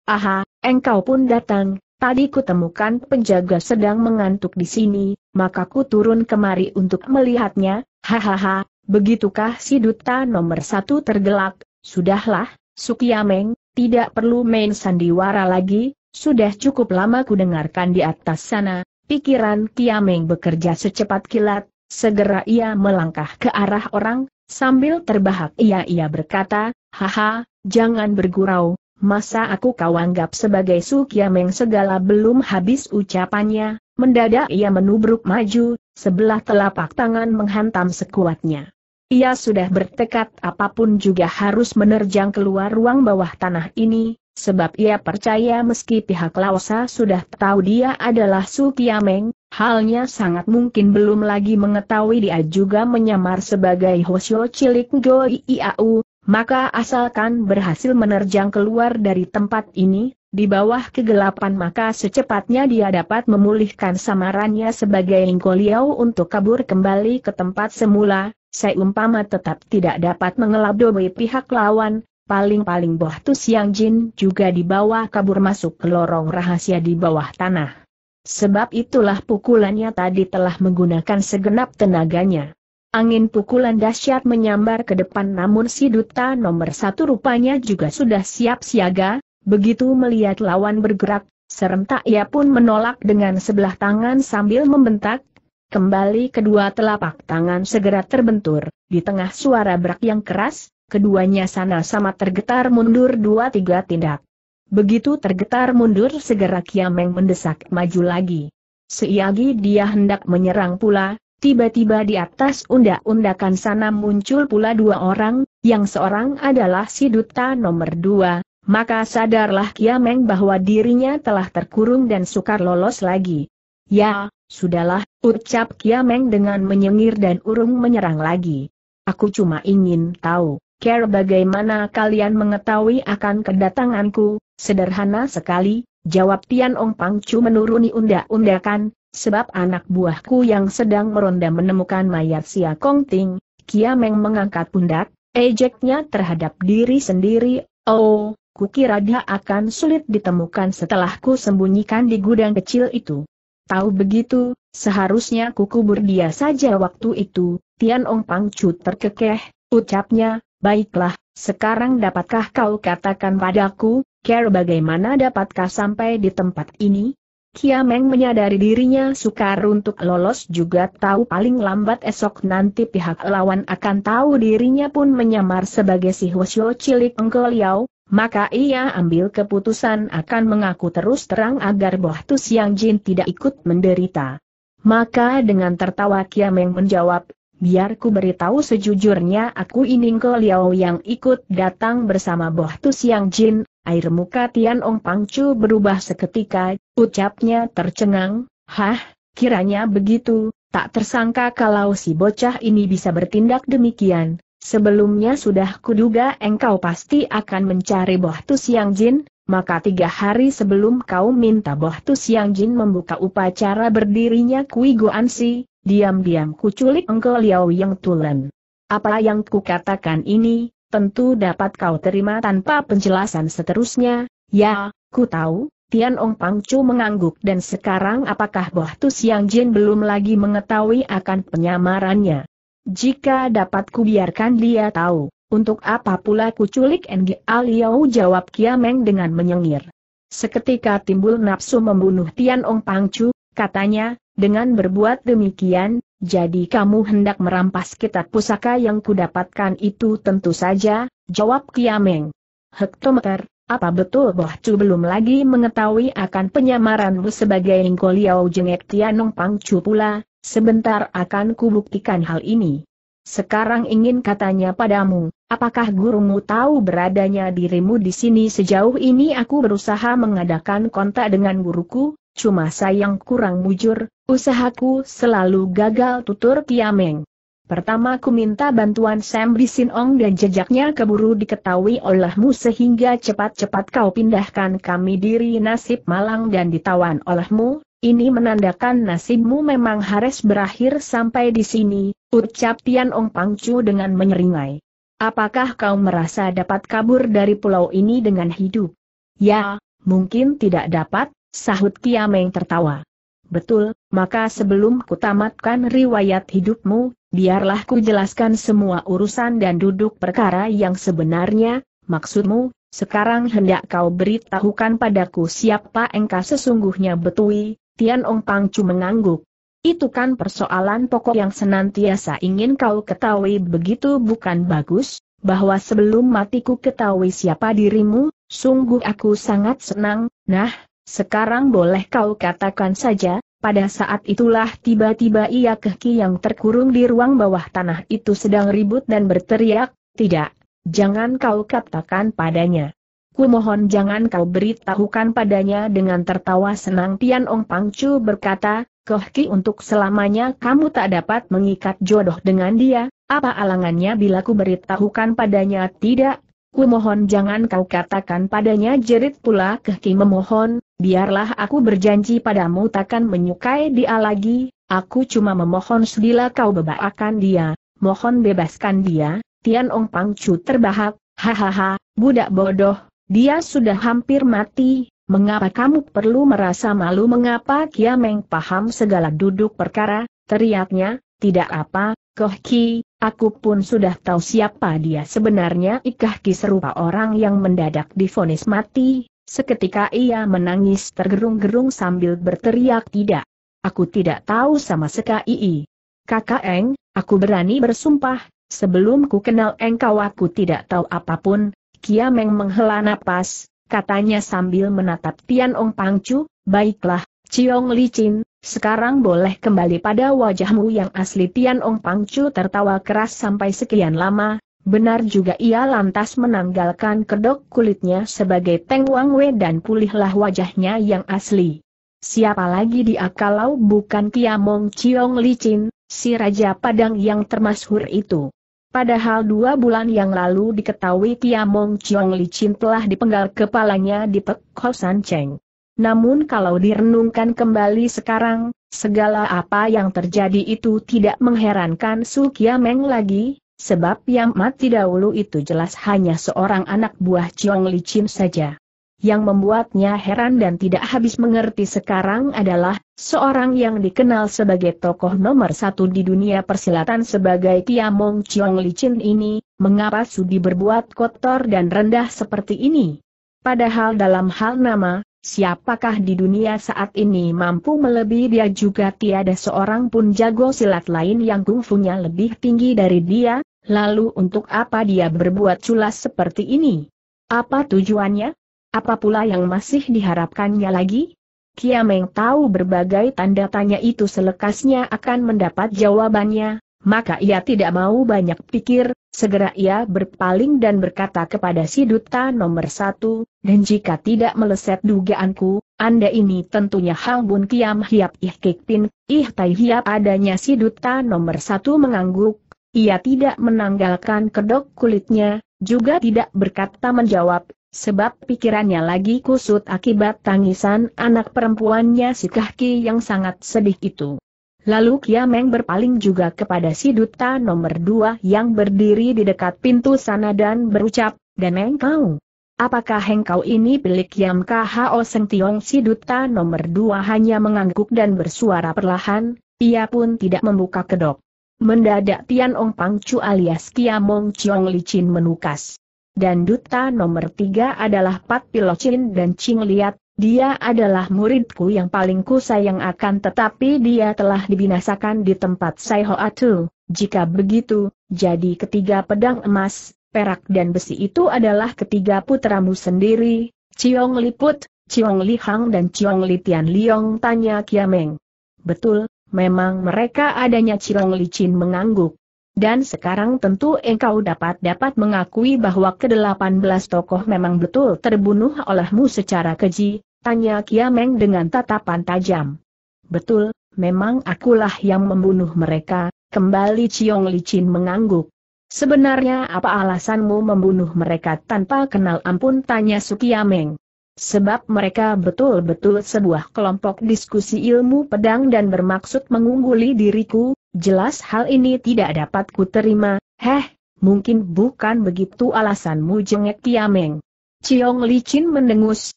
Aha, engkau pun datang, Tadi kutemukan penjaga sedang mengantuk di sini, maka ku turun kemari untuk melihatnya, hahaha, begitukah si duta nomor satu tergelak, sudahlah, Sukiameng, tidak perlu main sandiwara lagi, sudah cukup lama ku dengarkan di atas sana, pikiran Kiameng bekerja secepat kilat, segera ia melangkah ke arah orang, sambil terbahak ia-ia berkata, haha, jangan bergurau, Masa aku kau anggap sebagai Sukiameng segala belum habis ucapannya, mendadak ia menubruk maju, sebelah telapak tangan menghantam sekuatnya. Ia sudah bertekad apapun juga harus menerjang keluar ruang bawah tanah ini, sebab ia percaya meski pihak Lawsa sudah tahu dia adalah Sukiameng, halnya sangat mungkin belum lagi mengetahui dia juga menyamar sebagai Hosyo Cilik Goi Iau, maka asalkan berhasil menerjang keluar dari tempat ini, di bawah kegelapan maka secepatnya dia dapat memulihkan samarannya sebagai Lingkoliau untuk kabur kembali ke tempat semula, seumpama tetap tidak dapat mengelabui pihak lawan, paling-paling Boh Tu Jin juga dibawa kabur masuk ke lorong rahasia di bawah tanah. Sebab itulah pukulannya tadi telah menggunakan segenap tenaganya. Angin pukulan dahsyat menyambar ke depan namun si duta nomor satu rupanya juga sudah siap siaga, begitu melihat lawan bergerak, serentak ia pun menolak dengan sebelah tangan sambil membentak, kembali kedua telapak tangan segera terbentur, di tengah suara berak yang keras, keduanya sana-sama tergetar mundur dua-tiga tindak. Begitu tergetar mundur segera Kiameng mendesak maju lagi. Seiagi dia hendak menyerang pula, Tiba-tiba di atas undak-undakan sana muncul pula dua orang, yang seorang adalah si duta nomor dua, maka sadarlah Kiameng bahwa dirinya telah terkurung dan sukar lolos lagi. Ya, sudahlah, ucap Kiameng dengan menyengir dan urung menyerang lagi. Aku cuma ingin tahu, care bagaimana kalian mengetahui akan kedatanganku, sederhana sekali, jawab Tian Ong Pangcu menuruni undak-undakan, Sebab anak buahku yang sedang meronda menemukan mayat Sia Kong Ting, Kia mengangkat pundak, ejeknya terhadap diri sendiri, oh, kukira dia akan sulit ditemukan setelah ku sembunyikan di gudang kecil itu. Tahu begitu, seharusnya ku kubur dia saja waktu itu, Tian Ong Pangcu terkekeh, ucapnya, baiklah, sekarang dapatkah kau katakan padaku, care bagaimana dapatkah sampai di tempat ini? Kiameng menyadari dirinya sukar untuk lolos juga tahu paling lambat esok nanti pihak lawan akan tahu dirinya pun menyamar sebagai si Hwasyo cilik Enggoliau, maka ia ambil keputusan akan mengaku terus terang agar Boh Tu Siang Jin tidak ikut menderita. Maka dengan tertawa Kiameng menjawab, biar ku beritahu sejujurnya aku ining ke Liao yang ikut datang bersama Boh Tu Jin, air muka Tian Ong Pangcu berubah seketika, ucapnya tercengang, hah, kiranya begitu, tak tersangka kalau si bocah ini bisa bertindak demikian, sebelumnya sudah kuduga engkau pasti akan mencari Boh Tu Jin, maka tiga hari sebelum kau minta Boh Tu Jin membuka upacara berdirinya Kui Guan Si, Diam-diam kuculik engkau Liao Yang Tulen. Apa yang kukatakan ini, tentu dapat kau terima tanpa penjelasan seterusnya, ya, ku tahu, Tian Ong Pangcu mengangguk dan sekarang apakah Boh Tu Siang Jin belum lagi mengetahui akan penyamarannya. Jika dapat kubiarkan dia tahu, untuk apa pula kuculik Engi Liao jawab Kiameng dengan menyengir. Seketika timbul nafsu membunuh Tian Ong Pangcu, katanya, dengan berbuat demikian, jadi kamu hendak merampas kitab pusaka yang kudapatkan itu tentu saja, jawab Kiameng. Hektometer, apa betul Boh Chu belum lagi mengetahui akan penyamaranmu sebagai Ningko Liao Jengek Tianong Pang Chu pula, sebentar akan kubuktikan hal ini. Sekarang ingin katanya padamu, apakah gurumu tahu beradanya dirimu di sini sejauh ini aku berusaha mengadakan kontak dengan guruku, Cuma sayang kurang mujur, usahaku selalu gagal tutur Kiameng. Pertama ku minta bantuan Sam Bisinong dan jejaknya keburu diketahui olehmu sehingga cepat-cepat kau pindahkan kami diri nasib malang dan ditawan olehmu, ini menandakan nasibmu memang harus berakhir sampai di sini, ucap Tian Ong Pangcu dengan menyeringai. Apakah kau merasa dapat kabur dari pulau ini dengan hidup? Ya, mungkin tidak dapat, Sahut Kiameng tertawa. Betul, maka sebelum kutamatkan riwayat hidupmu, biarlah ku jelaskan semua urusan dan duduk perkara yang sebenarnya, maksudmu, sekarang hendak kau beritahukan padaku siapa engkau sesungguhnya betui, Tian Ong Pangcu mengangguk. Itu kan persoalan pokok yang senantiasa ingin kau ketahui begitu bukan bagus, bahwa sebelum matiku ketahui siapa dirimu, sungguh aku sangat senang, nah, sekarang boleh kau katakan saja, pada saat itulah tiba-tiba ia kehki yang terkurung di ruang bawah tanah itu sedang ribut dan berteriak, tidak, jangan kau katakan padanya. Ku mohon jangan kau beritahukan padanya dengan tertawa senang Tian Ong Pangcu berkata, kehki untuk selamanya kamu tak dapat mengikat jodoh dengan dia, apa alangannya bila ku beritahukan padanya tidak, Ku mohon jangan kau katakan padanya jerit pula Kehki memohon, biarlah aku berjanji padamu takkan menyukai dia lagi, aku cuma memohon sedila kau bebaakan dia, mohon bebaskan dia, Tian Ong Pangcu terbahak, hahaha, budak bodoh, dia sudah hampir mati, mengapa kamu perlu merasa malu mengapa Kiameng paham segala duduk perkara, teriaknya, tidak apa, Koh Ki, aku pun sudah tahu siapa dia sebenarnya Ikah Ki serupa orang yang mendadak difonis mati, seketika ia menangis tergerung-gerung sambil berteriak tidak. Aku tidak tahu sama sekali. Kakak Eng, aku berani bersumpah, sebelum ku kenal engkau aku tidak tahu apapun, Kia Meng menghela napas, katanya sambil menatap Tian Ong Pangcu, baiklah, Ciong Licin, sekarang boleh kembali pada wajahmu yang asli Tian Ong Pangcu tertawa keras sampai sekian lama, benar juga ia lantas menanggalkan kedok kulitnya sebagai tengwangwe Wang Wei dan pulihlah wajahnya yang asli. Siapa lagi dia kalau bukan Kiamong Chiong Licin, si Raja Padang yang termasyhur itu. Padahal dua bulan yang lalu diketahui Kiamong Chiong Licin telah dipenggal kepalanya di Pek Ho San Cheng. Namun kalau direnungkan kembali sekarang, segala apa yang terjadi itu tidak mengherankan Su Kiameng lagi, sebab yang mati dahulu itu jelas hanya seorang anak buah Chiong Licin saja. Yang membuatnya heran dan tidak habis mengerti sekarang adalah, seorang yang dikenal sebagai tokoh nomor satu di dunia persilatan sebagai Tiamong Chiong Licin ini, mengapa sudi berbuat kotor dan rendah seperti ini? Padahal dalam hal nama, Siapakah di dunia saat ini mampu melebihi dia juga tiada seorang pun jago silat lain yang kungfunya lebih tinggi dari dia, lalu untuk apa dia berbuat culas seperti ini? Apa tujuannya? Apa pula yang masih diharapkannya lagi? Kiameng tahu berbagai tanda tanya itu selekasnya akan mendapat jawabannya, maka ia tidak mau banyak pikir, Segera ia berpaling dan berkata kepada si duta nomor satu, dan jika tidak meleset dugaanku, Anda ini tentunya Hang Bun Kiam Hiap Ih Kik Ih Tai Hiap adanya si duta nomor satu mengangguk, ia tidak menanggalkan kedok kulitnya, juga tidak berkata menjawab, sebab pikirannya lagi kusut akibat tangisan anak perempuannya si Kahki yang sangat sedih itu. Lalu Kiameng berpaling juga kepada si duta nomor dua yang berdiri di dekat pintu sana dan berucap, dan engkau. Apakah engkau ini pilih Yam KHO Seng Tiong si duta nomor dua hanya mengangguk dan bersuara perlahan, ia pun tidak membuka kedok. Mendadak Tian Ong Pang Chu alias Kiamong Chiong Licin menukas. Dan duta nomor tiga adalah Pat Pilocin dan Ching Liat, dia adalah muridku yang paling kusayang akan tetapi dia telah dibinasakan di tempat Saihoatu. Jika begitu, jadi ketiga pedang emas, perak dan besi itu adalah ketiga putramu sendiri, Ciong Liput, Ciong Li dan Ciong Li Tian Liong tanya Kiameng. Betul, memang mereka adanya Ciong Li mengangguk. Dan sekarang tentu engkau dapat dapat mengakui bahwa kedelapan belas tokoh memang betul terbunuh olehmu secara keji, Tanya Kiameng dengan tatapan tajam. Betul, memang akulah yang membunuh mereka, kembali Ciong Licin mengangguk. Sebenarnya apa alasanmu membunuh mereka tanpa kenal ampun tanya Sukiameng. Sebab mereka betul-betul sebuah kelompok diskusi ilmu pedang dan bermaksud mengungguli diriku, jelas hal ini tidak dapat ku terima, heh, mungkin bukan begitu alasanmu jengek Kiameng. Ciong Licin mendengus,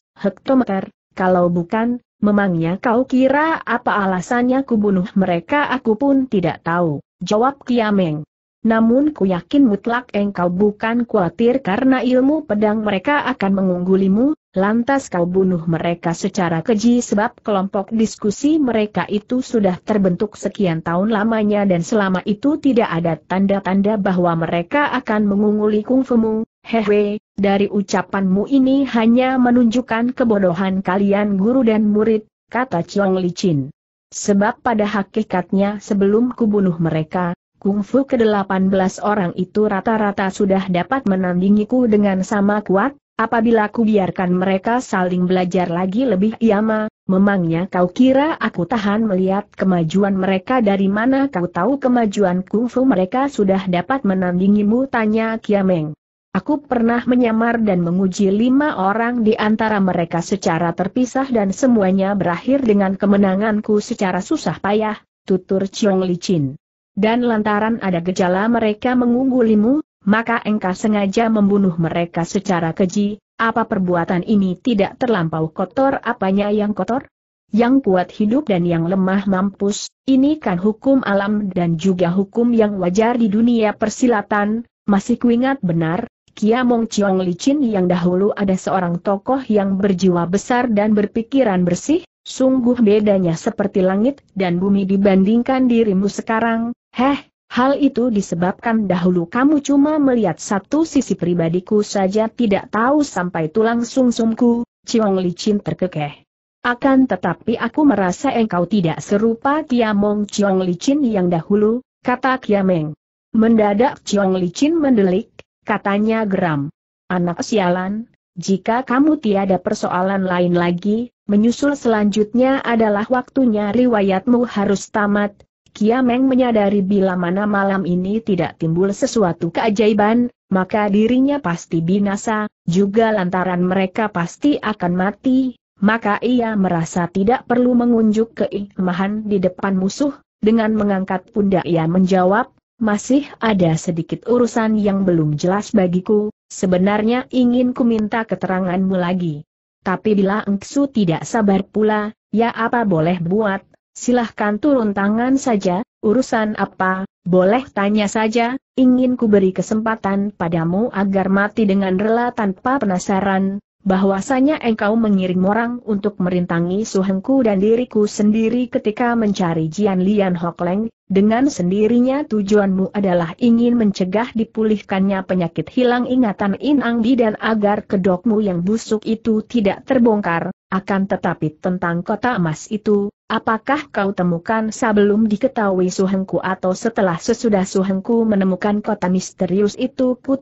Hektometer, kalau bukan, memangnya kau kira apa alasannya kubunuh mereka aku pun tidak tahu, jawab Kiameng. Namun ku yakin mutlak engkau bukan khawatir karena ilmu pedang mereka akan mengunggulimu, lantas kau bunuh mereka secara keji sebab kelompok diskusi mereka itu sudah terbentuk sekian tahun lamanya dan selama itu tidak ada tanda-tanda bahwa mereka akan mengungguli kungfumu, Hehe, dari ucapanmu ini hanya menunjukkan kebodohan kalian guru dan murid, kata Chong Licin. Sebab pada hakikatnya sebelum kubunuh mereka, kungfu ke-18 orang itu rata-rata sudah dapat menandingiku dengan sama kuat, apabila ku biarkan mereka saling belajar lagi lebih iama, memangnya kau kira aku tahan melihat kemajuan mereka dari mana kau tahu kemajuan kungfu mereka sudah dapat menandingimu tanya Kiameng. Aku pernah menyamar dan menguji lima orang di antara mereka secara terpisah dan semuanya berakhir dengan kemenanganku secara susah payah, tutur Chiong Licin. Dan lantaran ada gejala mereka mengunggulimu, maka engkau sengaja membunuh mereka secara keji, apa perbuatan ini tidak terlampau kotor apanya yang kotor? Yang kuat hidup dan yang lemah mampus, ini kan hukum alam dan juga hukum yang wajar di dunia persilatan, masih kuingat benar, Kiamong Chiong Licin yang dahulu ada seorang tokoh yang berjiwa besar dan berpikiran bersih, sungguh bedanya seperti langit dan bumi dibandingkan dirimu sekarang, heh, hal itu disebabkan dahulu kamu cuma melihat satu sisi pribadiku saja tidak tahu sampai tulang sungsumku, Chiong Licin terkekeh. Akan tetapi aku merasa engkau tidak serupa Kiamong Chiong Licin yang dahulu, kata Kiameng. Mendadak Chiong Licin mendelik, katanya geram. Anak sialan, jika kamu tiada persoalan lain lagi, menyusul selanjutnya adalah waktunya riwayatmu harus tamat. Kiameng menyadari bila mana malam ini tidak timbul sesuatu keajaiban, maka dirinya pasti binasa, juga lantaran mereka pasti akan mati, maka ia merasa tidak perlu mengunjuk keimahan di depan musuh, dengan mengangkat pundak ia menjawab, masih ada sedikit urusan yang belum jelas bagiku, sebenarnya ingin ku minta keteranganmu lagi. Tapi bila Engsu tidak sabar pula, ya apa boleh buat, silahkan turun tangan saja, urusan apa, boleh tanya saja, ingin ku beri kesempatan padamu agar mati dengan rela tanpa penasaran, bahwasanya engkau mengirim orang untuk merintangi suhengku dan diriku sendiri ketika mencari Jian Lian Hokleng, dengan sendirinya tujuanmu adalah ingin mencegah dipulihkannya penyakit hilang ingatan Inang dan agar kedokmu yang busuk itu tidak terbongkar, akan tetapi tentang kota emas itu, apakah kau temukan sebelum diketahui suhengku atau setelah sesudah suhengku menemukan kota misterius itu ku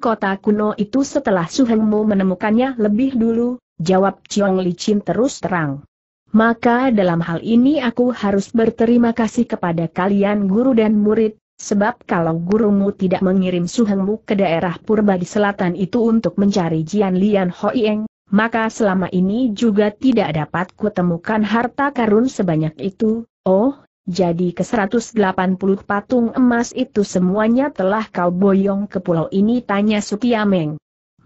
kota kuno itu setelah suhengmu menemukannya lebih dulu, jawab Chiong Chin terus terang maka dalam hal ini aku harus berterima kasih kepada kalian guru dan murid, sebab kalau gurumu tidak mengirim suhengmu ke daerah Purba di selatan itu untuk mencari Jian Lian Hoieng, maka selama ini juga tidak dapat kutemukan harta karun sebanyak itu, oh, jadi ke-180 patung emas itu semuanya telah kau boyong ke pulau ini tanya Sukiameng.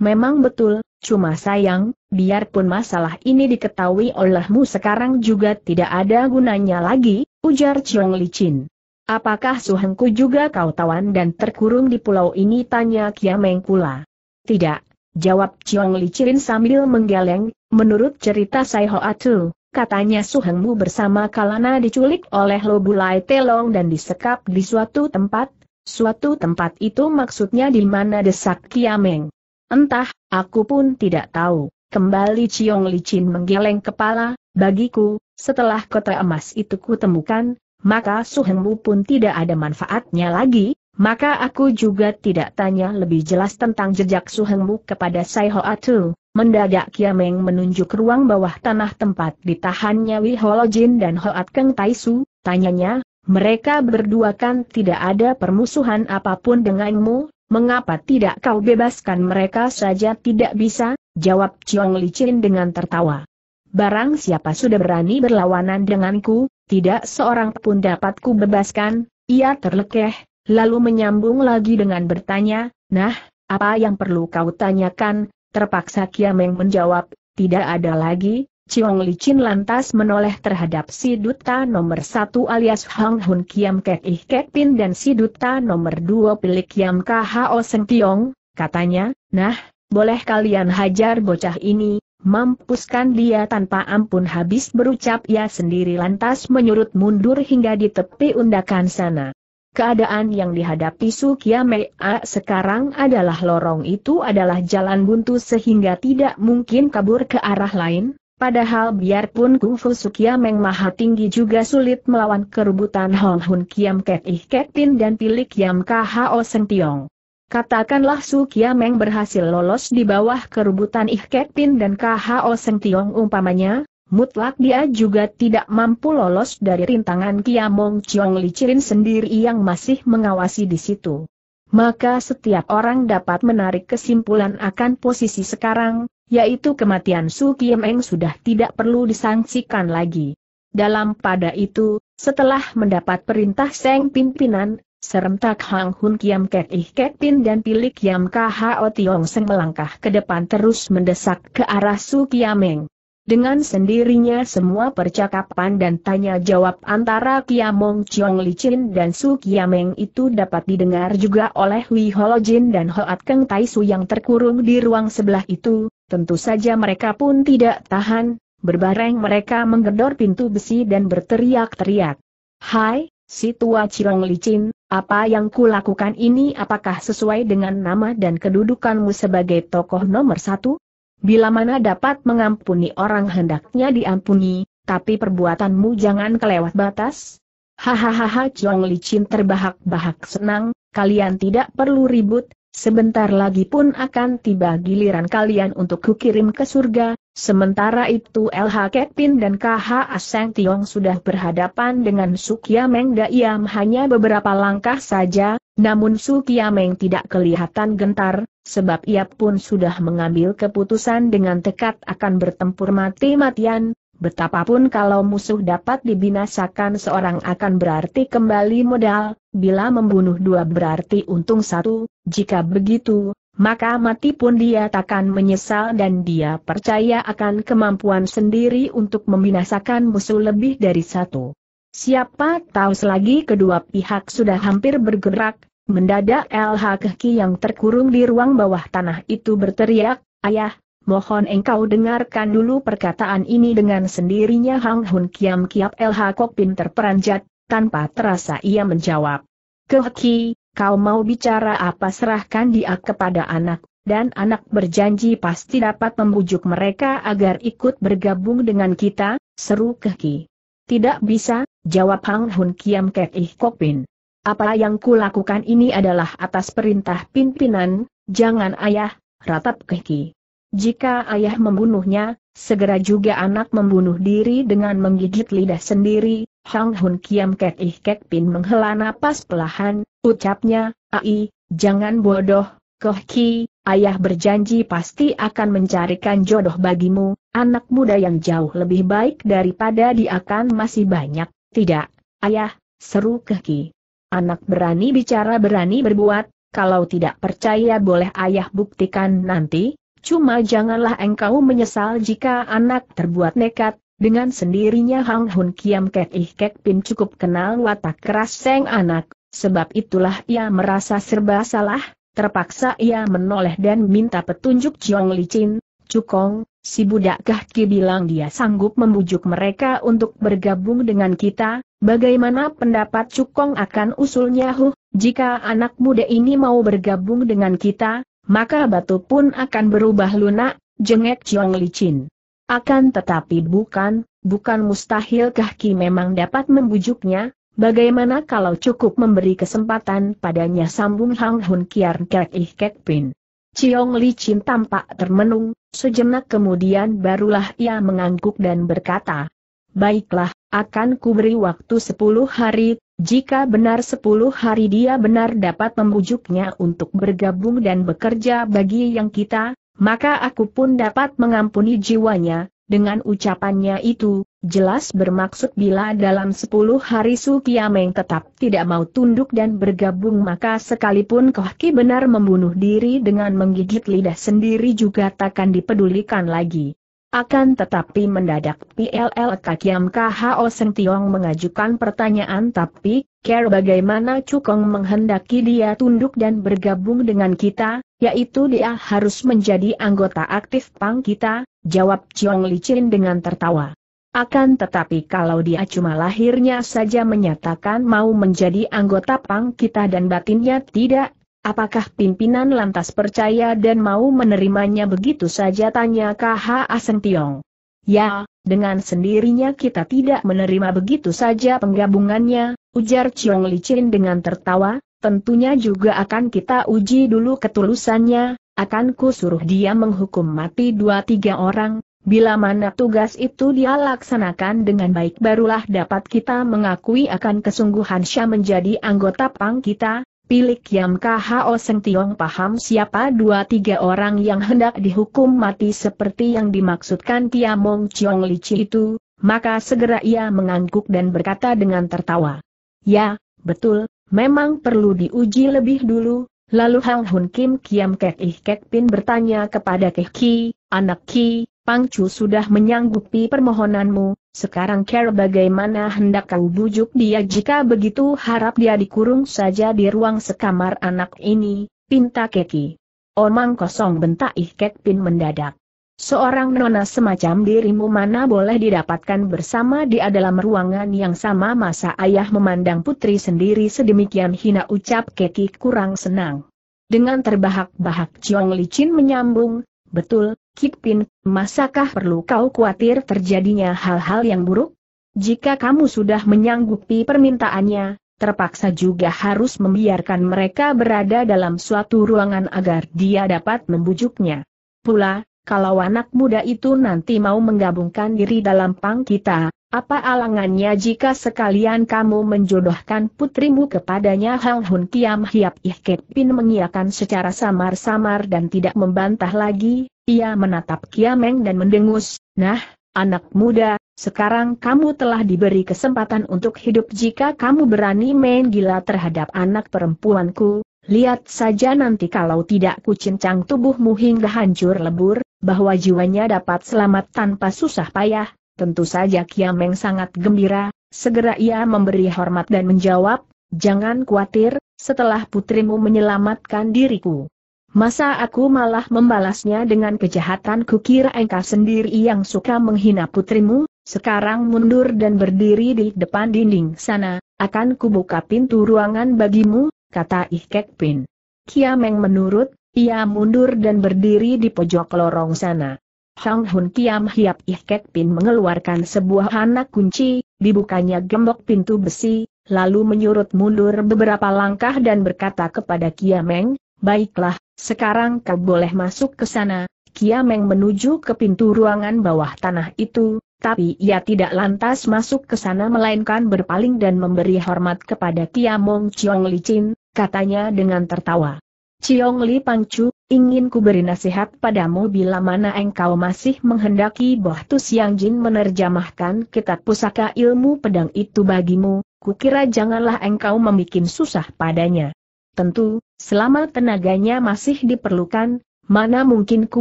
Memang betul, Cuma sayang, biarpun masalah ini diketahui olehmu sekarang juga tidak ada gunanya lagi, ujar Chiong Licin. Apakah suhengku juga kau tawan dan terkurung di pulau ini tanya Kiameng Kula. Tidak, jawab Chiong Licin sambil menggeleng, menurut cerita Sai Hoatu, katanya suhengmu bersama Kalana diculik oleh Lobu Lai Telong dan disekap di suatu tempat, suatu tempat itu maksudnya di mana desak Kiameng. Entah, aku pun tidak tahu. Kembali Ciong Licin menggeleng kepala, bagiku, setelah kota emas itu kutemukan, maka suhengmu pun tidak ada manfaatnya lagi, maka aku juga tidak tanya lebih jelas tentang jejak suhengmu kepada Sai Ho Tu. Mendadak Kiameng menunjuk ruang bawah tanah tempat ditahannya Wiholojin dan Hoat Keng Taisu, tanyanya, mereka berdua kan tidak ada permusuhan apapun denganmu, Mengapa tidak kau bebaskan mereka saja tidak bisa? Jawab Chiong Licin dengan tertawa. Barang siapa sudah berani berlawanan denganku, tidak seorang pun dapat ku bebaskan, ia terlekeh, lalu menyambung lagi dengan bertanya, nah, apa yang perlu kau tanyakan? Terpaksa Kiameng menjawab, tidak ada lagi, Chiong Licin lantas menoleh terhadap si duta nomor satu alias Hang Hun Kiam Kek Ih Kek Pin dan si duta nomor dua pilih Kiam KHO Seng Tiong, katanya, nah, boleh kalian hajar bocah ini, mampuskan dia tanpa ampun habis berucap ia sendiri lantas menyurut mundur hingga di tepi undakan sana. Keadaan yang dihadapi Su Kiamea sekarang adalah lorong itu adalah jalan buntu sehingga tidak mungkin kabur ke arah lain, Padahal biarpun Kungfu Sukiameng maha tinggi juga sulit melawan kerubutan Hong Hun Kiam Ket Ih Ket Pin dan Pilik Yam Kho Seng Tiong. Katakanlah Sukiameng berhasil lolos di bawah kerubutan Ih Ket Pin dan Kho Seng Tiong umpamanya, mutlak dia juga tidak mampu lolos dari rintangan Kiamong Chiong Licin sendiri yang masih mengawasi di situ. Maka setiap orang dapat menarik kesimpulan akan posisi sekarang, yaitu kematian Su Kiem Eng sudah tidak perlu disangsikan lagi. Dalam pada itu, setelah mendapat perintah Seng Pimpinan, serentak Hang Hun Kiam Kek Ih Kek Pin dan Pilik Kiam Kho Tiong Seng melangkah ke depan terus mendesak ke arah Su Kiam Eng. Dengan sendirinya semua percakapan dan tanya jawab antara Kiamong Chiong Licin dan Su Kiameng itu dapat didengar juga oleh Wi Holojin dan Hoat Keng Tai Su yang terkurung di ruang sebelah itu, Tentu saja mereka pun tidak tahan, berbareng mereka menggedor pintu besi dan berteriak-teriak. Hai, si tua Cirong licin, apa yang kulakukan ini apakah sesuai dengan nama dan kedudukanmu sebagai tokoh nomor satu? Bila mana dapat mengampuni orang hendaknya diampuni, tapi perbuatanmu jangan kelewat batas. Hahaha Cirong Licin terbahak-bahak senang, kalian tidak perlu ribut, Sebentar lagi pun akan tiba giliran kalian untuk kukirim ke surga, sementara itu LH Kepin dan KH Aseng Tiong sudah berhadapan dengan Sukiameng Daiam hanya beberapa langkah saja, namun Sukiameng tidak kelihatan gentar, sebab ia pun sudah mengambil keputusan dengan tekad akan bertempur mati-matian, Betapapun kalau musuh dapat dibinasakan seorang akan berarti kembali modal, bila membunuh dua berarti untung satu, jika begitu, maka mati pun dia takkan menyesal dan dia percaya akan kemampuan sendiri untuk membinasakan musuh lebih dari satu. Siapa tahu selagi kedua pihak sudah hampir bergerak, mendadak LH Kehki yang terkurung di ruang bawah tanah itu berteriak, Ayah, mohon engkau dengarkan dulu perkataan ini dengan sendirinya Hang Hun Kiam Kiap LH Kokpin terperanjat, tanpa terasa ia menjawab. Kehki, kau mau bicara apa serahkan dia kepada anak, dan anak berjanji pasti dapat membujuk mereka agar ikut bergabung dengan kita, seru Kehki. Tidak bisa, jawab Hang Hun Kiam Kek Ih Kokpin. Apa yang kulakukan ini adalah atas perintah pimpinan, jangan ayah, ratap Kehki. Jika ayah membunuhnya, segera juga anak membunuh diri dengan menggigit lidah sendiri, Hang Hun Kiam Ket Ih Kek Pin menghela napas pelahan, ucapnya, Ai, jangan bodoh, Koh Ki, ayah berjanji pasti akan mencarikan jodoh bagimu, anak muda yang jauh lebih baik daripada dia akan masih banyak, tidak, ayah, seru Koh Ki. Anak berani bicara berani berbuat, kalau tidak percaya boleh ayah buktikan nanti, Cuma janganlah engkau menyesal jika anak terbuat nekat, dengan sendirinya Hang Hun Kiam Ket Ih Kek Pin cukup kenal watak keras seng anak, sebab itulah ia merasa serba salah, terpaksa ia menoleh dan minta petunjuk Chiong Licin, Cukong, si budak kahki bilang dia sanggup membujuk mereka untuk bergabung dengan kita, bagaimana pendapat Cukong akan usulnya huh, jika anak muda ini mau bergabung dengan kita, maka batu pun akan berubah lunak, jengek Chiong Licin. Akan tetapi bukan, bukan mustahil Kahki memang dapat membujuknya, bagaimana kalau cukup memberi kesempatan padanya sambung Hang Hun Kiar Kek Ih Kek Pin. Chiong Licin tampak termenung, sejenak kemudian barulah ia mengangguk dan berkata, Baiklah, akan kuberi waktu sepuluh hari, jika benar sepuluh hari dia benar dapat membujuknya untuk bergabung dan bekerja bagi yang kita, maka aku pun dapat mengampuni jiwanya, dengan ucapannya itu, jelas bermaksud bila dalam sepuluh hari Su Kiameng tetap tidak mau tunduk dan bergabung maka sekalipun Kohki benar membunuh diri dengan menggigit lidah sendiri juga takkan dipedulikan lagi. Akan tetapi mendadak PLL Kakiam KHO Seng Tiong mengajukan pertanyaan tapi, care bagaimana Cukong menghendaki dia tunduk dan bergabung dengan kita, yaitu dia harus menjadi anggota aktif pang kita, jawab Chiong Licin dengan tertawa. Akan tetapi kalau dia cuma lahirnya saja menyatakan mau menjadi anggota pang kita dan batinnya tidak Apakah pimpinan lantas percaya dan mau menerimanya begitu saja tanya KH Tiong? Ya, dengan sendirinya kita tidak menerima begitu saja penggabungannya, ujar Chiong Licin dengan tertawa, tentunya juga akan kita uji dulu ketulusannya, akan ku suruh dia menghukum mati dua tiga orang, bila mana tugas itu dia laksanakan dengan baik barulah dapat kita mengakui akan kesungguhan Syah menjadi anggota pang kita, Pilik Yam Kho Seng Tiong paham siapa dua tiga orang yang hendak dihukum mati seperti yang dimaksudkan Tiamong Mong Chiong Lici itu, maka segera ia mengangguk dan berkata dengan tertawa. Ya, betul, memang perlu diuji lebih dulu. Lalu Hang Hun Kim Kiam Kek Ih Kek Pin bertanya kepada Keh Ki, anak Ki, Pang Chu sudah menyanggupi permohonanmu, sekarang care bagaimana hendak kau bujuk dia jika begitu harap dia dikurung saja di ruang sekamar anak ini, pinta Keki. Omang kosong bentak Kek Pin mendadak. Seorang nona semacam dirimu mana boleh didapatkan bersama di dalam ruangan yang sama masa ayah memandang putri sendiri sedemikian hina ucap Keki kurang senang. Dengan terbahak-bahak Chiong Licin menyambung, Betul, Kipin, masakah perlu kau khawatir terjadinya hal-hal yang buruk? Jika kamu sudah menyanggupi permintaannya, terpaksa juga harus membiarkan mereka berada dalam suatu ruangan agar dia dapat membujuknya. Pula, kalau anak muda itu nanti mau menggabungkan diri dalam pang kita, apa alangannya jika sekalian kamu menjodohkan putrimu kepadanya Hang Hun Kiam Hiap Ihket Pin mengiakan secara samar-samar dan tidak membantah lagi, ia menatap Kiameng dan mendengus, nah, anak muda, sekarang kamu telah diberi kesempatan untuk hidup jika kamu berani main gila terhadap anak perempuanku, lihat saja nanti kalau tidak kucincang tubuhmu hingga hancur lebur, bahwa jiwanya dapat selamat tanpa susah payah, Tentu saja Kiameng sangat gembira, segera ia memberi hormat dan menjawab, Jangan khawatir, setelah putrimu menyelamatkan diriku. Masa aku malah membalasnya dengan kejahatan kukira engkau sendiri yang suka menghina putrimu, sekarang mundur dan berdiri di depan dinding sana, akan kubuka pintu ruangan bagimu, kata Ihkek Pin. Kiameng menurut, ia mundur dan berdiri di pojok lorong sana. Sang Hun Kiam Hiap Ih Kek Pin mengeluarkan sebuah anak kunci, dibukanya gembok pintu besi, lalu menyurut mundur beberapa langkah dan berkata kepada Kiameng, Baiklah, sekarang kau boleh masuk ke sana. Kiameng menuju ke pintu ruangan bawah tanah itu, tapi ia tidak lantas masuk ke sana melainkan berpaling dan memberi hormat kepada Kiamong Chiong Licin, katanya dengan tertawa. Chiong Li Pangcu, ingin ku beri nasihat padamu bila mana engkau masih menghendaki Boh Tu Siang Jin menerjemahkan kitab pusaka ilmu pedang itu bagimu, kukira janganlah engkau membuat susah padanya. Tentu, selama tenaganya masih diperlukan, mana mungkin ku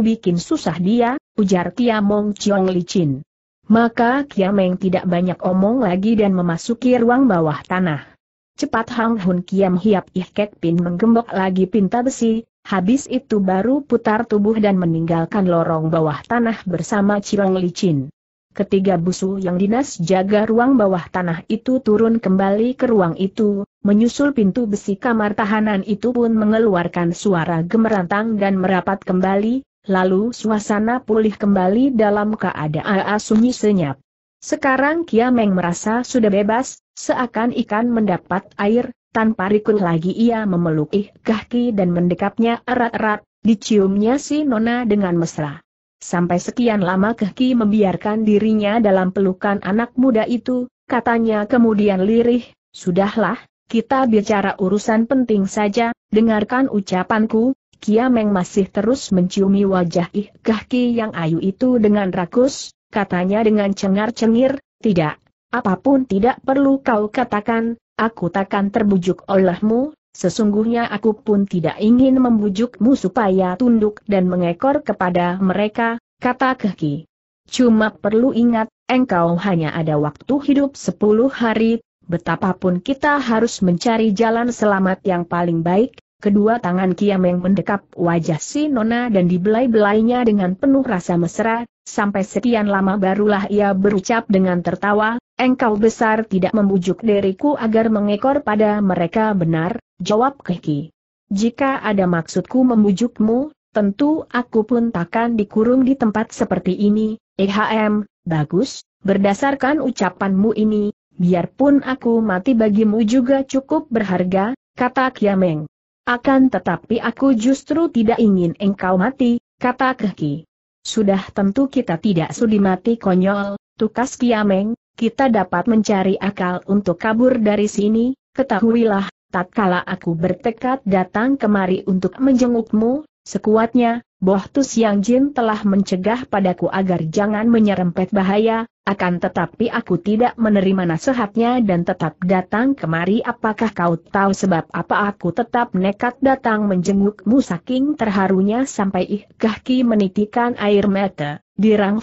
bikin susah dia, ujar Kiamong Chiong Licin. Maka Kiameng tidak banyak omong lagi dan memasuki ruang bawah tanah. Cepat Hang Hun Kiam Hiap Ih Kek Pin menggembok lagi pinta besi, Habis itu baru putar tubuh dan meninggalkan lorong bawah tanah bersama Cirang Licin. Ketiga busu yang dinas jaga ruang bawah tanah itu turun kembali ke ruang itu, menyusul pintu besi kamar tahanan itu pun mengeluarkan suara gemerantang dan merapat kembali, lalu suasana pulih kembali dalam keadaan sunyi senyap. Sekarang Kia Meng merasa sudah bebas, Seakan ikan mendapat air, tanpa rikun lagi ia memeluk ih gahki dan mendekapnya erat-erat, diciumnya si Nona dengan mesra. Sampai sekian lama Kehki membiarkan dirinya dalam pelukan anak muda itu, katanya kemudian lirih, sudahlah, kita bicara urusan penting saja, dengarkan ucapanku, Kiameng masih terus menciumi wajah ih gahki yang ayu itu dengan rakus, katanya dengan cengar-cengir, tidak, apapun tidak perlu kau katakan, aku takkan terbujuk olehmu, sesungguhnya aku pun tidak ingin membujukmu supaya tunduk dan mengekor kepada mereka, kata kehki. Cuma perlu ingat, engkau hanya ada waktu hidup 10 hari, betapapun kita harus mencari jalan selamat yang paling baik, Kedua tangan Kiameng mendekap wajah si Nona dan dibelai-belainya dengan penuh rasa mesra, sampai sekian lama barulah ia berucap dengan tertawa, engkau besar tidak membujuk diriku agar mengekor pada mereka benar, jawab Keki. Jika ada maksudku membujukmu, tentu aku pun takkan dikurung di tempat seperti ini, EHM, bagus, berdasarkan ucapanmu ini, biarpun aku mati bagimu juga cukup berharga, kata Kiameng. Akan tetapi aku justru tidak ingin engkau mati, kata Kehki. Sudah tentu kita tidak sudi mati konyol, tukas Kiameng, kita dapat mencari akal untuk kabur dari sini, ketahuilah, tatkala aku bertekad datang kemari untuk menjengukmu, sekuatnya, Boh Tu Siang Jin telah mencegah padaku agar jangan menyerempet bahaya, akan tetapi aku tidak menerima nasihatnya dan tetap datang kemari apakah kau tahu sebab apa aku tetap nekat datang menjengukmu saking terharunya sampai ih kaki menitikan air mata, dirang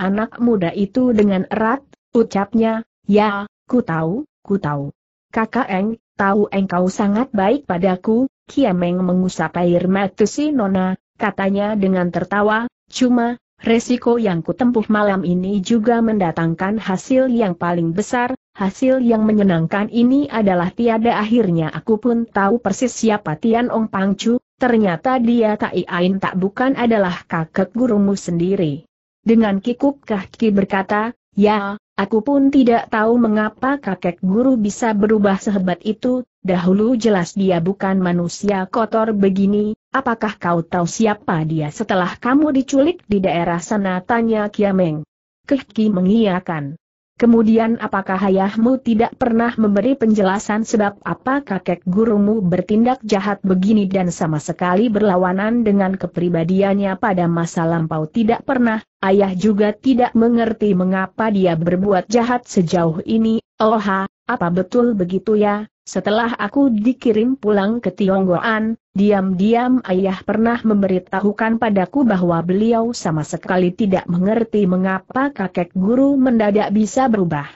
anak muda itu dengan erat, ucapnya, ya, ku tahu, ku tahu. Kakak Eng, tahu engkau sangat baik padaku, Kiameng mengusap air mata si Nona, katanya dengan tertawa, cuma, resiko yang kutempuh malam ini juga mendatangkan hasil yang paling besar, hasil yang menyenangkan ini adalah tiada akhirnya aku pun tahu persis siapa Tian Ong Pangcu, ternyata dia tak iain tak bukan adalah kakek gurumu sendiri. Dengan kikuk kaki berkata, ya, Aku pun tidak tahu mengapa kakek guru bisa berubah sehebat itu, dahulu jelas dia bukan manusia kotor begini, Apakah kau tahu siapa dia setelah kamu diculik di daerah sana? Tanya Kiameng. Kehki mengiyakan. Kemudian apakah ayahmu tidak pernah memberi penjelasan sebab apa kakek gurumu bertindak jahat begini dan sama sekali berlawanan dengan kepribadiannya pada masa lampau tidak pernah, ayah juga tidak mengerti mengapa dia berbuat jahat sejauh ini, oh apa betul begitu ya, setelah aku dikirim pulang ke Tionggoan, Diam-diam ayah pernah memberitahukan padaku bahwa beliau sama sekali tidak mengerti mengapa kakek guru mendadak bisa berubah.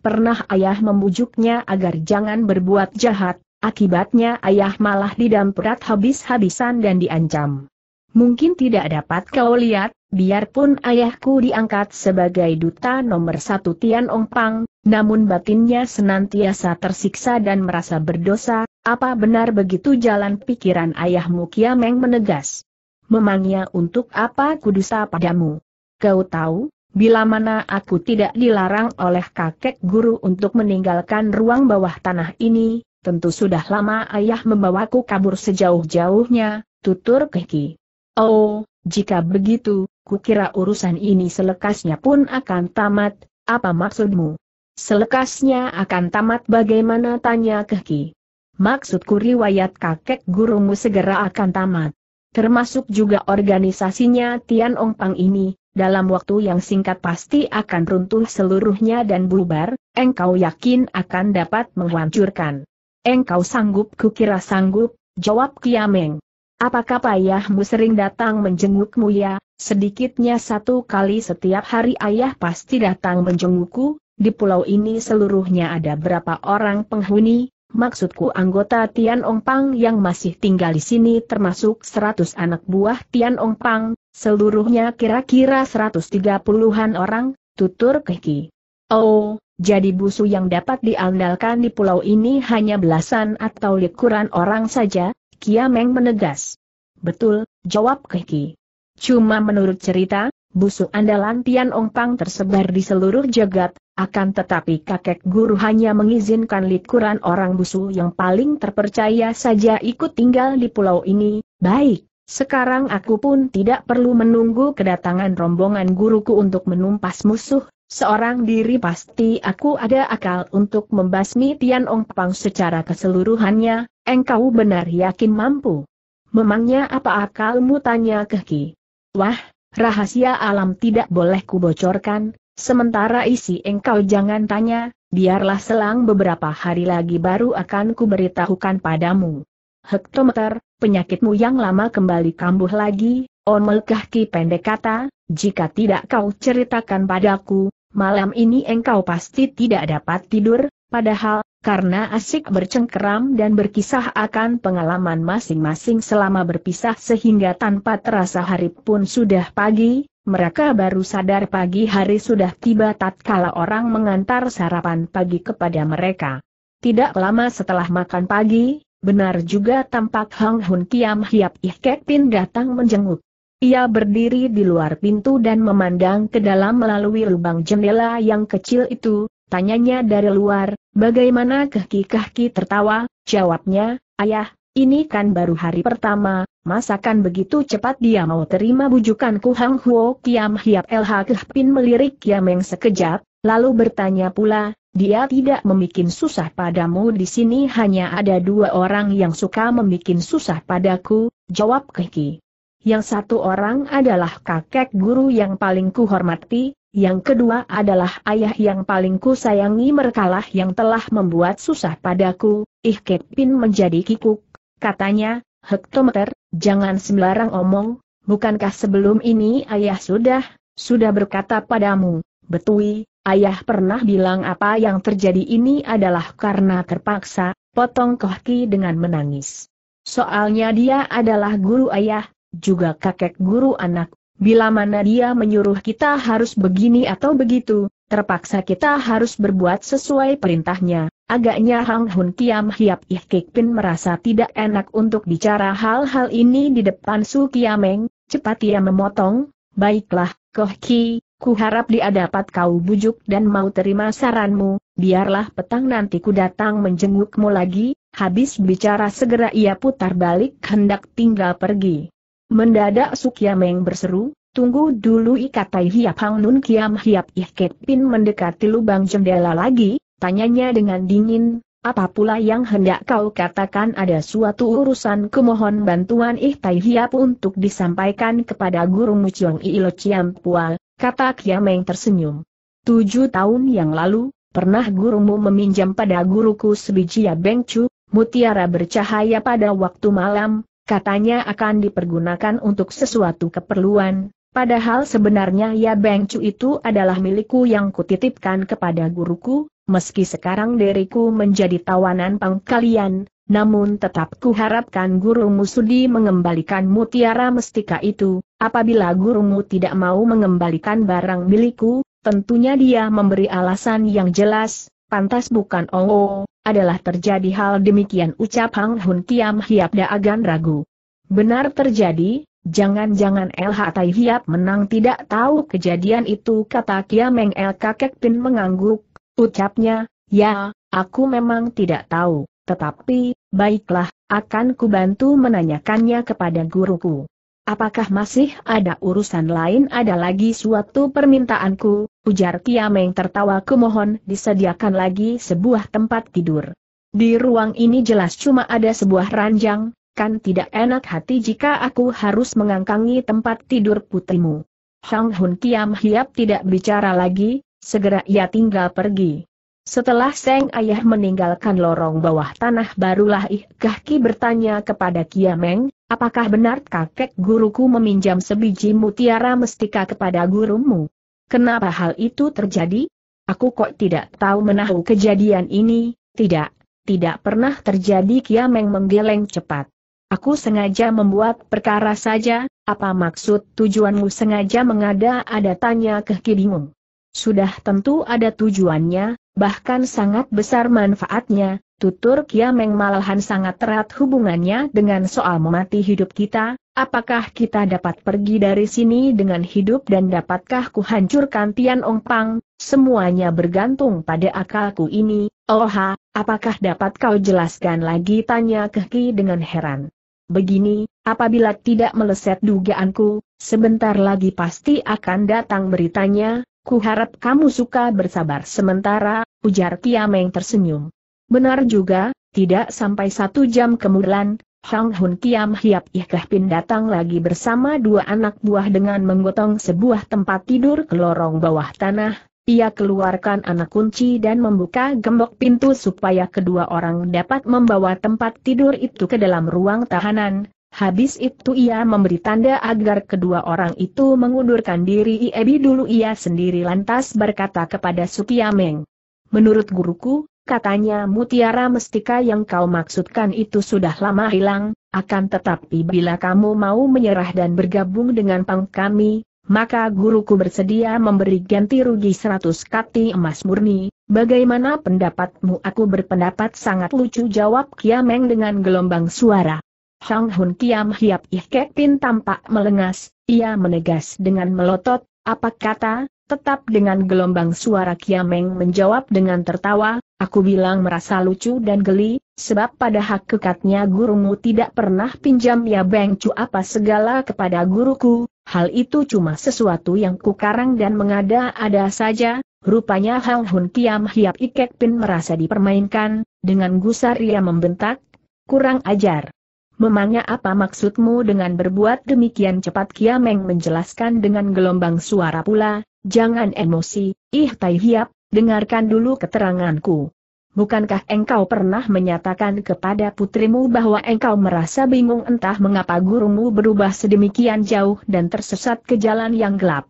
Pernah ayah membujuknya agar jangan berbuat jahat, akibatnya ayah malah didamprat habis-habisan dan diancam. Mungkin tidak dapat kau lihat, biarpun ayahku diangkat sebagai duta nomor satu Tian Ong Pang, namun batinnya senantiasa tersiksa dan merasa berdosa, apa benar begitu jalan pikiran ayahmu Kiameng menegas? Memangnya untuk apa kudusa padamu? Kau tahu, bila mana aku tidak dilarang oleh kakek guru untuk meninggalkan ruang bawah tanah ini, tentu sudah lama ayah membawaku kabur sejauh-jauhnya, tutur Keki. Oh, jika begitu, kukira urusan ini selekasnya pun akan tamat, apa maksudmu? Selekasnya akan tamat bagaimana tanya Keki. Maksudku riwayat kakek gurumu segera akan tamat. Termasuk juga organisasinya Tian Ong Pang ini, dalam waktu yang singkat pasti akan runtuh seluruhnya dan bubar, engkau yakin akan dapat menghancurkan. Engkau sanggup kukira sanggup, jawab Kiameng. Apakah payahmu sering datang menjengukmu ya, sedikitnya satu kali setiap hari ayah pasti datang menjengukku, di pulau ini seluruhnya ada berapa orang penghuni, maksudku anggota Tian Ong Pang yang masih tinggal di sini termasuk 100 anak buah Tian Ong Pang, seluruhnya kira-kira 130-an orang, tutur Keki. Oh, jadi busu yang dapat diandalkan di pulau ini hanya belasan atau likuran orang saja, Kiameng menegas. Betul, jawab Keki. Cuma menurut cerita, busu andalan Tian Ong Pang tersebar di seluruh jagat, akan tetapi kakek guru hanya mengizinkan likuran orang busu yang paling terpercaya saja ikut tinggal di pulau ini, baik. Sekarang aku pun tidak perlu menunggu kedatangan rombongan guruku untuk menumpas musuh, seorang diri pasti aku ada akal untuk membasmi Tian Ong Pang secara keseluruhannya, engkau benar yakin mampu. Memangnya apa akalmu tanya Keki? Wah, rahasia alam tidak boleh kubocorkan, Sementara isi engkau jangan tanya, biarlah selang beberapa hari lagi baru akan kuberitahukan padamu. Hektometer, penyakitmu yang lama kembali kambuh lagi, Omel oh Kahki pendek kata, jika tidak kau ceritakan padaku, malam ini engkau pasti tidak dapat tidur, padahal, karena asik bercengkeram dan berkisah akan pengalaman masing-masing selama berpisah sehingga tanpa terasa hari pun sudah pagi, mereka baru sadar pagi hari sudah tiba tatkala orang mengantar sarapan pagi kepada mereka. Tidak lama setelah makan pagi, benar juga tampak Hang Hun Kiam Hiap Ih Kek Pin datang menjenguk. Ia berdiri di luar pintu dan memandang ke dalam melalui lubang jendela yang kecil itu, tanyanya dari luar, bagaimana kehki-kehki tertawa, jawabnya, ayah, ini kan baru hari pertama, Masakan begitu cepat dia mau terima bujukanku Hang Huo Kiam Hiap LH Pin melirik Kiam Eng sekejap, lalu bertanya pula, dia tidak membuat susah padamu di sini hanya ada dua orang yang suka membuat susah padaku, jawab Kiki. Yang satu orang adalah kakek guru yang paling kuhormati, yang kedua adalah ayah yang paling kusayangi merekalah yang telah membuat susah padaku, Ih Kepin menjadi kikuk, katanya, hektometer, jangan sembarang omong, bukankah sebelum ini ayah sudah, sudah berkata padamu, betui, ayah pernah bilang apa yang terjadi ini adalah karena terpaksa, potong Kohki dengan menangis. Soalnya dia adalah guru ayah, juga kakek guru anak, bila mana dia menyuruh kita harus begini atau begitu, terpaksa kita harus berbuat sesuai perintahnya, Agaknya Hang Hun Kiam Hiap Ih Kik Pin merasa tidak enak untuk bicara hal-hal ini di depan Su Kiameng, cepat ia memotong, baiklah, Koh Ki, ku harap dia dapat kau bujuk dan mau terima saranmu, biarlah petang nanti ku datang menjengukmu lagi, habis bicara segera ia putar balik hendak tinggal pergi. Mendadak Su Kiameng berseru, tunggu dulu ikatai Hiap Hang Nun Kiam Hiap Ih Kik Pin mendekati lubang jendela lagi, Tanyanya dengan dingin, apa pula yang hendak kau katakan ada suatu urusan kemohon bantuan Ihtai Hiap untuk disampaikan kepada Guru Muciong Ilo Pua, kata Kiameng tersenyum. Tujuh tahun yang lalu, pernah gurumu meminjam pada guruku Slijia Bengcu, mutiara bercahaya pada waktu malam, katanya akan dipergunakan untuk sesuatu keperluan, padahal sebenarnya ya Bengcu itu adalah milikku yang kutitipkan kepada guruku, meski sekarang diriku menjadi tawanan pangkalian, namun tetap kuharapkan gurumu sudi mengembalikan mutiara mestika itu, apabila gurumu tidak mau mengembalikan barang milikku, tentunya dia memberi alasan yang jelas, pantas bukan oh, oh adalah terjadi hal demikian ucap Hang Hun Kiam Hiap Daagan ragu. Benar terjadi, jangan-jangan LH Tai Hiap menang tidak tahu kejadian itu kata Kiameng El Kakek Pin mengangguk, Ucapnya, ya, aku memang tidak tahu, tetapi, baiklah, akan kubantu menanyakannya kepada guruku. Apakah masih ada urusan lain ada lagi suatu permintaanku, ujar Kiameng tertawa kumohon disediakan lagi sebuah tempat tidur. Di ruang ini jelas cuma ada sebuah ranjang, kan tidak enak hati jika aku harus mengangkangi tempat tidur putrimu. Shang Hun Kiam Hiap tidak bicara lagi, segera ia tinggal pergi. Setelah Seng Ayah meninggalkan lorong bawah tanah barulah Ih Kahki bertanya kepada Kiameng, apakah benar kakek guruku meminjam sebiji mutiara mestika kepada gurumu? Kenapa hal itu terjadi? Aku kok tidak tahu menahu kejadian ini, tidak, tidak pernah terjadi Kiameng menggeleng cepat. Aku sengaja membuat perkara saja, apa maksud tujuanmu sengaja mengada-ada tanya ke Ki bingung. Sudah tentu ada tujuannya, bahkan sangat besar manfaatnya, tutur Kiameng malahan sangat erat hubungannya dengan soal memati hidup kita, apakah kita dapat pergi dari sini dengan hidup dan dapatkah kuhancurkan Tian Ong Pang, semuanya bergantung pada akalku ini, oha, apakah dapat kau jelaskan lagi tanya Keki dengan heran. Begini, apabila tidak meleset dugaanku, sebentar lagi pasti akan datang beritanya, Ku harap kamu suka bersabar sementara, ujar Tiameng tersenyum. Benar juga, tidak sampai satu jam kemudian, Hang Hun Tiam Hiap pin datang lagi bersama dua anak buah dengan menggotong sebuah tempat tidur ke lorong bawah tanah. Ia keluarkan anak kunci dan membuka gembok pintu supaya kedua orang dapat membawa tempat tidur itu ke dalam ruang tahanan, Habis itu ia memberi tanda agar kedua orang itu mengundurkan diri Iebi dulu ia sendiri lantas berkata kepada Supiameng. Menurut guruku, katanya mutiara mestika yang kau maksudkan itu sudah lama hilang, akan tetapi bila kamu mau menyerah dan bergabung dengan pang kami, maka guruku bersedia memberi ganti rugi seratus kati emas murni, bagaimana pendapatmu aku berpendapat sangat lucu jawab Kiameng dengan gelombang suara. Hang Hun Kiam Hiap Ih Kek Pin tampak melengas, ia menegas dengan melotot, apa kata, tetap dengan gelombang suara Kiameng menjawab dengan tertawa, aku bilang merasa lucu dan geli, sebab pada hak kekatnya gurumu tidak pernah pinjam ya Beng Cu apa segala kepada guruku, hal itu cuma sesuatu yang kukarang dan mengada-ada saja, rupanya Hang Hun Kiam Hiap Ikek Pin merasa dipermainkan, dengan gusar ia membentak, kurang ajar. Memangnya apa maksudmu dengan berbuat demikian cepat Kiameng menjelaskan dengan gelombang suara pula, jangan emosi, ih tai hiap, dengarkan dulu keteranganku. Bukankah engkau pernah menyatakan kepada putrimu bahwa engkau merasa bingung entah mengapa gurumu berubah sedemikian jauh dan tersesat ke jalan yang gelap?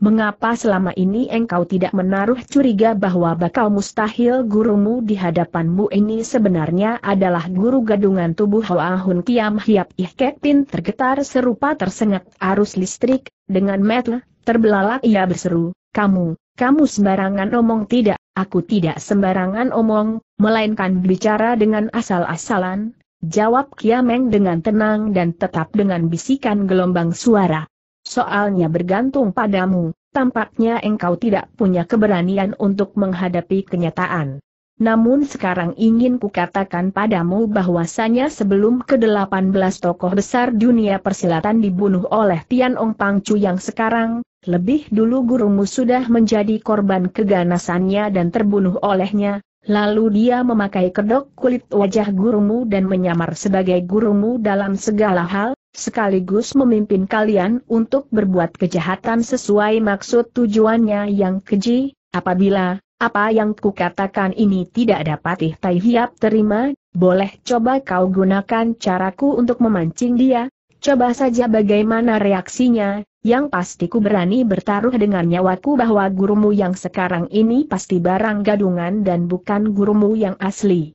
Mengapa selama ini engkau tidak menaruh curiga bahwa bakal mustahil gurumu di hadapanmu ini sebenarnya adalah guru gadungan tubuh Hoa Hun Kiam Hiap Ihkek Pin tergetar serupa tersengat arus listrik, dengan mata terbelalak ia berseru, kamu, kamu sembarangan omong tidak, aku tidak sembarangan omong, melainkan bicara dengan asal-asalan, jawab Kiameng dengan tenang dan tetap dengan bisikan gelombang suara soalnya bergantung padamu, tampaknya engkau tidak punya keberanian untuk menghadapi kenyataan. Namun sekarang ingin kukatakan padamu bahwasanya sebelum ke-18 tokoh besar dunia persilatan dibunuh oleh Tian Ong Pang Chu yang sekarang, lebih dulu gurumu sudah menjadi korban keganasannya dan terbunuh olehnya, lalu dia memakai kedok kulit wajah gurumu dan menyamar sebagai gurumu dalam segala hal, sekaligus memimpin kalian untuk berbuat kejahatan sesuai maksud tujuannya yang keji, apabila, apa yang kukatakan ini tidak dapat Tai Hiap terima, boleh coba kau gunakan caraku untuk memancing dia, coba saja bagaimana reaksinya, yang pasti ku berani bertaruh dengan nyawaku bahwa gurumu yang sekarang ini pasti barang gadungan dan bukan gurumu yang asli.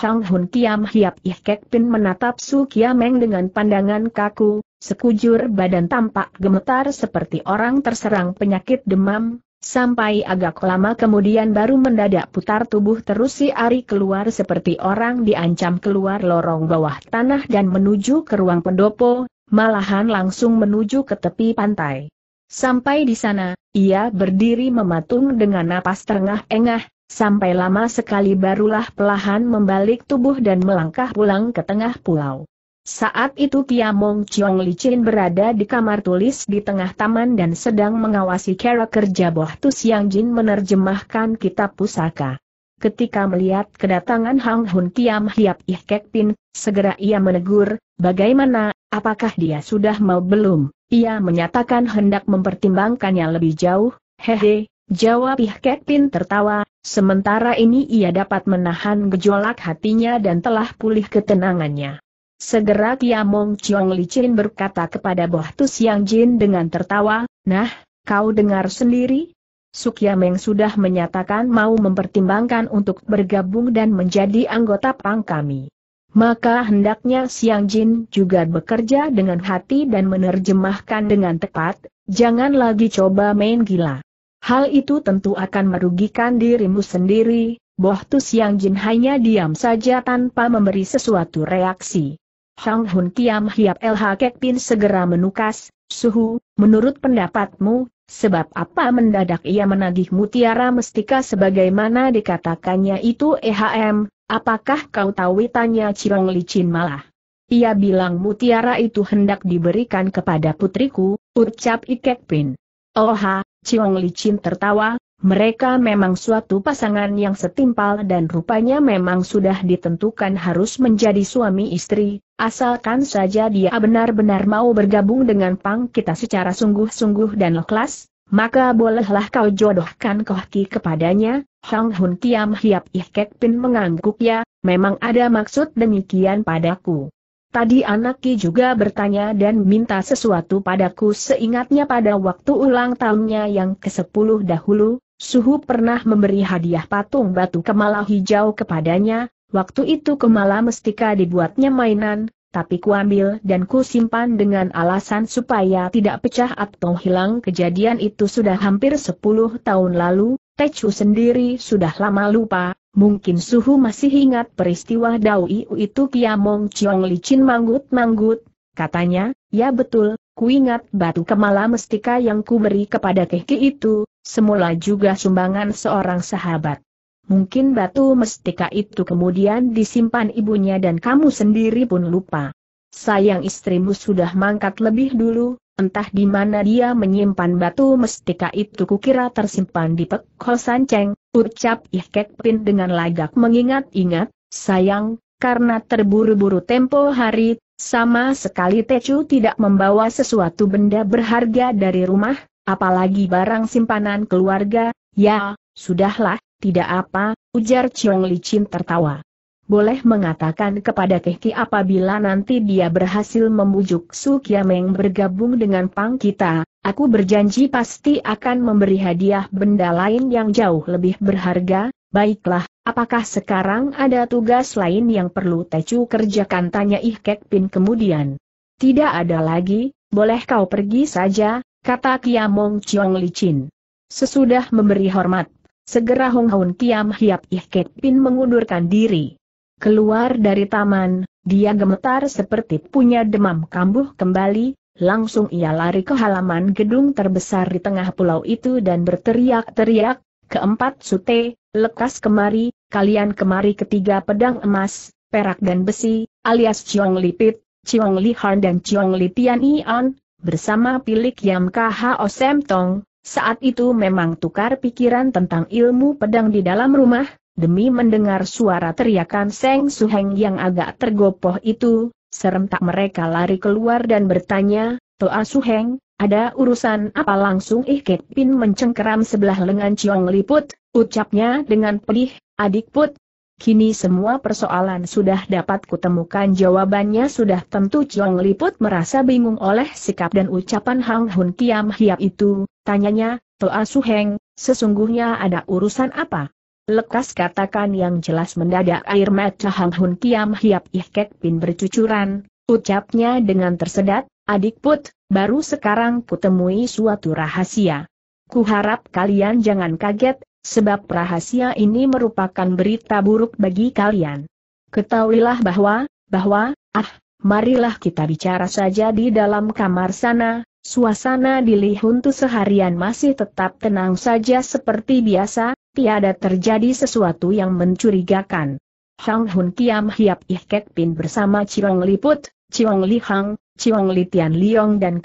Sang Hun Kiam Hiap Ih Kek Pin menatap Su Kiameng dengan pandangan kaku, sekujur badan tampak gemetar seperti orang terserang penyakit demam, sampai agak lama kemudian baru mendadak putar tubuh terus si Ari keluar seperti orang diancam keluar lorong bawah tanah dan menuju ke ruang pendopo, malahan langsung menuju ke tepi pantai. Sampai di sana, ia berdiri mematung dengan napas terengah-engah, sampai lama sekali barulah pelahan membalik tubuh dan melangkah pulang ke tengah pulau. Saat itu Tiamong Chiong Licin berada di kamar tulis di tengah taman dan sedang mengawasi cara kerja Boh Tu Siang Jin menerjemahkan kitab pusaka. Ketika melihat kedatangan Hang Hun Kiam Hiap Ih Kek Pin, segera ia menegur, bagaimana, apakah dia sudah mau belum? Ia menyatakan hendak mempertimbangkannya lebih jauh, hehe, Jawab Ihkekpin tertawa, sementara ini ia dapat menahan gejolak hatinya dan telah pulih ketenangannya. Segera Kiamong Chiong Licin berkata kepada Tu Siang Jin dengan tertawa, Nah, kau dengar sendiri? Sukyameng sudah menyatakan mau mempertimbangkan untuk bergabung dan menjadi anggota pang kami. Maka hendaknya Siang Jin juga bekerja dengan hati dan menerjemahkan dengan tepat, jangan lagi coba main gila. Hal itu tentu akan merugikan dirimu sendiri, Boh Tu Siang Jin hanya diam saja tanpa memberi sesuatu reaksi. Hang Hun Kiam Hiap LH Kek Pin segera menukas, Suhu, menurut pendapatmu, sebab apa mendadak ia menagih mutiara mestika sebagaimana dikatakannya itu EHM, apakah kau tahu tanya Cirong Licin malah. Ia bilang mutiara itu hendak diberikan kepada putriku, ucap Ikek Pin. Oha, oh Chiong Licin tertawa, mereka memang suatu pasangan yang setimpal dan rupanya memang sudah ditentukan harus menjadi suami istri, asalkan saja dia benar-benar mau bergabung dengan Pang kita secara sungguh-sungguh dan ikhlas, maka bolehlah kau jodohkan Kohki kepadanya, Hong Hun Kiam Hiap Ih Kek Pin mengangguk ya, memang ada maksud demikian padaku. Tadi anak juga bertanya dan minta sesuatu padaku seingatnya pada waktu ulang tahunnya yang ke-10 dahulu, Suhu pernah memberi hadiah patung batu kemala hijau kepadanya, waktu itu kemala mestika dibuatnya mainan, tapi kuambil dan ku simpan dengan alasan supaya tidak pecah atau hilang kejadian itu sudah hampir 10 tahun lalu, Techu sendiri sudah lama lupa, Mungkin Suhu masih ingat peristiwa Dao Iu itu Mong Chiong licin manggut-manggut, katanya, ya betul, ku ingat batu kemala mestika yang ku beri kepada keki itu, semula juga sumbangan seorang sahabat. Mungkin batu mestika itu kemudian disimpan ibunya dan kamu sendiri pun lupa. Sayang istrimu sudah mangkat lebih dulu, Entah di mana dia menyimpan batu mestika itu kukira tersimpan di Pek sanceng, ucap Ihkek Pin dengan lagak mengingat-ingat, sayang, karena terburu-buru tempo hari, sama sekali Tecu tidak membawa sesuatu benda berharga dari rumah, apalagi barang simpanan keluarga, ya, sudahlah, tidak apa, ujar Li Licin tertawa boleh mengatakan kepada Kehki apabila nanti dia berhasil membujuk Su Kiameng bergabung dengan Pang kita, aku berjanji pasti akan memberi hadiah benda lain yang jauh lebih berharga, baiklah, apakah sekarang ada tugas lain yang perlu Tecu kerjakan tanya Ih Kek Pin kemudian. Tidak ada lagi, boleh kau pergi saja, kata Kiamong Chiong Licin. Sesudah memberi hormat, segera Hong Hong Kiam Hiap Ih Kek Pin mengundurkan diri. Keluar dari taman, dia gemetar seperti punya demam kambuh kembali, langsung ia lari ke halaman gedung terbesar di tengah pulau itu dan berteriak-teriak, keempat sute, lekas kemari, kalian kemari ketiga pedang emas, perak dan besi, alias Chiong Lipit, Chiong Lihan dan Chiong Tian Ion, bersama Pilik Yam KHO Sem Tong, saat itu memang tukar pikiran tentang ilmu pedang di dalam rumah, Demi mendengar suara teriakan Seng Suheng yang agak tergopoh itu, serentak mereka lari keluar dan bertanya, Toa Suheng, ada urusan apa langsung Ih Ket Pin mencengkeram sebelah lengan Chiong Liput, ucapnya dengan pedih, adik put. Kini semua persoalan sudah dapat kutemukan jawabannya sudah tentu Chiong Liput merasa bingung oleh sikap dan ucapan Hang Hun Kiam Hiap itu, tanyanya, Toa Suheng, sesungguhnya ada urusan apa? Lekas katakan yang jelas mendadak air mata Hang Hun Kiam Hiap Kek Pin bercucuran, ucapnya dengan tersedat, adik put, baru sekarang kutemui suatu rahasia. Kuharap kalian jangan kaget, sebab rahasia ini merupakan berita buruk bagi kalian. Ketahuilah bahwa, bahwa, ah, marilah kita bicara saja di dalam kamar sana, Suasana di Lihuntu seharian masih tetap tenang saja seperti biasa, tiada terjadi sesuatu yang mencurigakan. Hang Hun Kiam Hiap Ih Pin bersama Chiong Liput, Chiong Li Hang, Chiong Li Tian Liong dan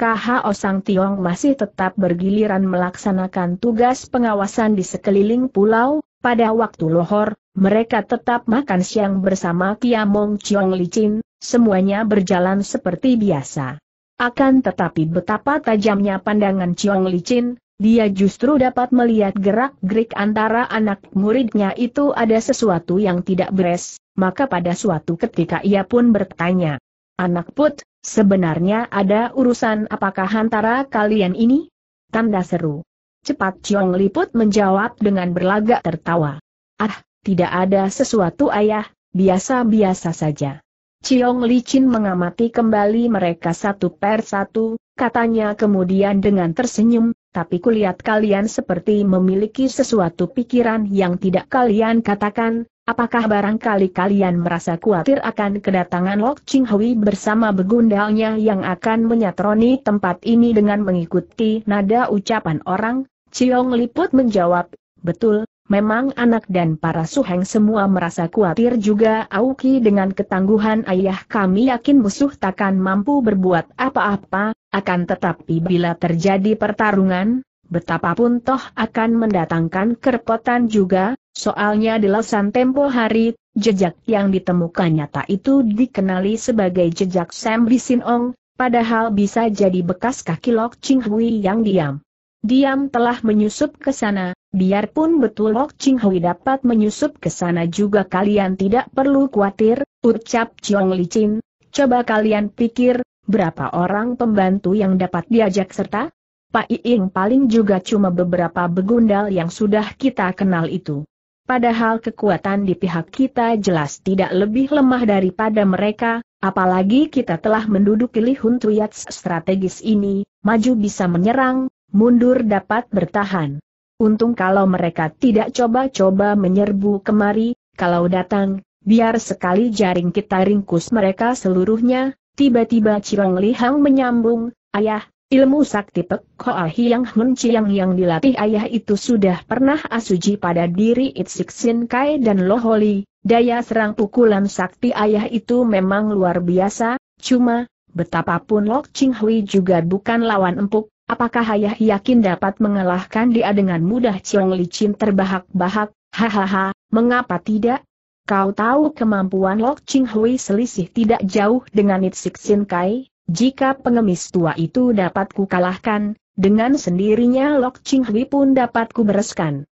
O Sang Tiong masih tetap bergiliran melaksanakan tugas pengawasan di sekeliling pulau, pada waktu lohor, mereka tetap makan siang bersama Kiamong Chiong Li Chin, semuanya berjalan seperti biasa. Akan tetapi betapa tajamnya pandangan Chiong Li Chin, dia justru dapat melihat gerak-gerik antara anak muridnya itu ada sesuatu yang tidak beres, maka pada suatu ketika ia pun bertanya, Anak put, sebenarnya ada urusan apakah antara kalian ini? Tanda seru. Cepat Chong Liput menjawab dengan berlagak tertawa. Ah, tidak ada sesuatu ayah, biasa-biasa saja. Chiong Licin mengamati kembali mereka satu per satu, katanya kemudian dengan tersenyum, tapi kulihat kalian seperti memiliki sesuatu pikiran yang tidak kalian katakan, apakah barangkali kalian merasa khawatir akan kedatangan Lok Ching Hui bersama begundalnya yang akan menyatroni tempat ini dengan mengikuti nada ucapan orang? Ciong Liput menjawab, betul, memang anak dan para suheng semua merasa khawatir juga Auki dengan ketangguhan ayah kami yakin musuh takkan mampu berbuat apa-apa, akan tetapi bila terjadi pertarungan, betapapun toh akan mendatangkan kerepotan juga, soalnya di lesan tempo hari, jejak yang ditemukan nyata itu dikenali sebagai jejak Sam Bisinong, padahal bisa jadi bekas kaki Lok Ching Hui yang diam. Diam telah menyusup ke sana, biarpun betul Lok Ching Hui dapat menyusup ke sana juga kalian tidak perlu khawatir, ucap Chiong Chin, Coba kalian pikir, berapa orang pembantu yang dapat diajak serta? Pak Iing paling juga cuma beberapa begundal yang sudah kita kenal itu. Padahal kekuatan di pihak kita jelas tidak lebih lemah daripada mereka, apalagi kita telah menduduki Lihun Tuyats strategis ini, maju bisa menyerang, mundur dapat bertahan. Untung kalau mereka tidak coba-coba menyerbu kemari, kalau datang, Biar sekali jaring kita ringkus mereka seluruhnya, tiba-tiba Cirong Lihang menyambung, Ayah, ilmu sakti Pek Hoa Hiang Hun Chiang yang dilatih ayah itu sudah pernah asuji pada diri Itzik Sin Kai dan Loholi, daya serang pukulan sakti ayah itu memang luar biasa, cuma, betapapun Lok Ching Hui juga bukan lawan empuk, Apakah ayah yakin dapat mengalahkan dia dengan mudah Chiong Licin terbahak-bahak, hahaha, mengapa tidak, Kau tahu kemampuan Lok Ching Hui selisih tidak jauh dengan Nitsik Sin Kai, jika pengemis tua itu dapat kukalahkan, dengan sendirinya Lok Ching Hui pun dapat kubereskan.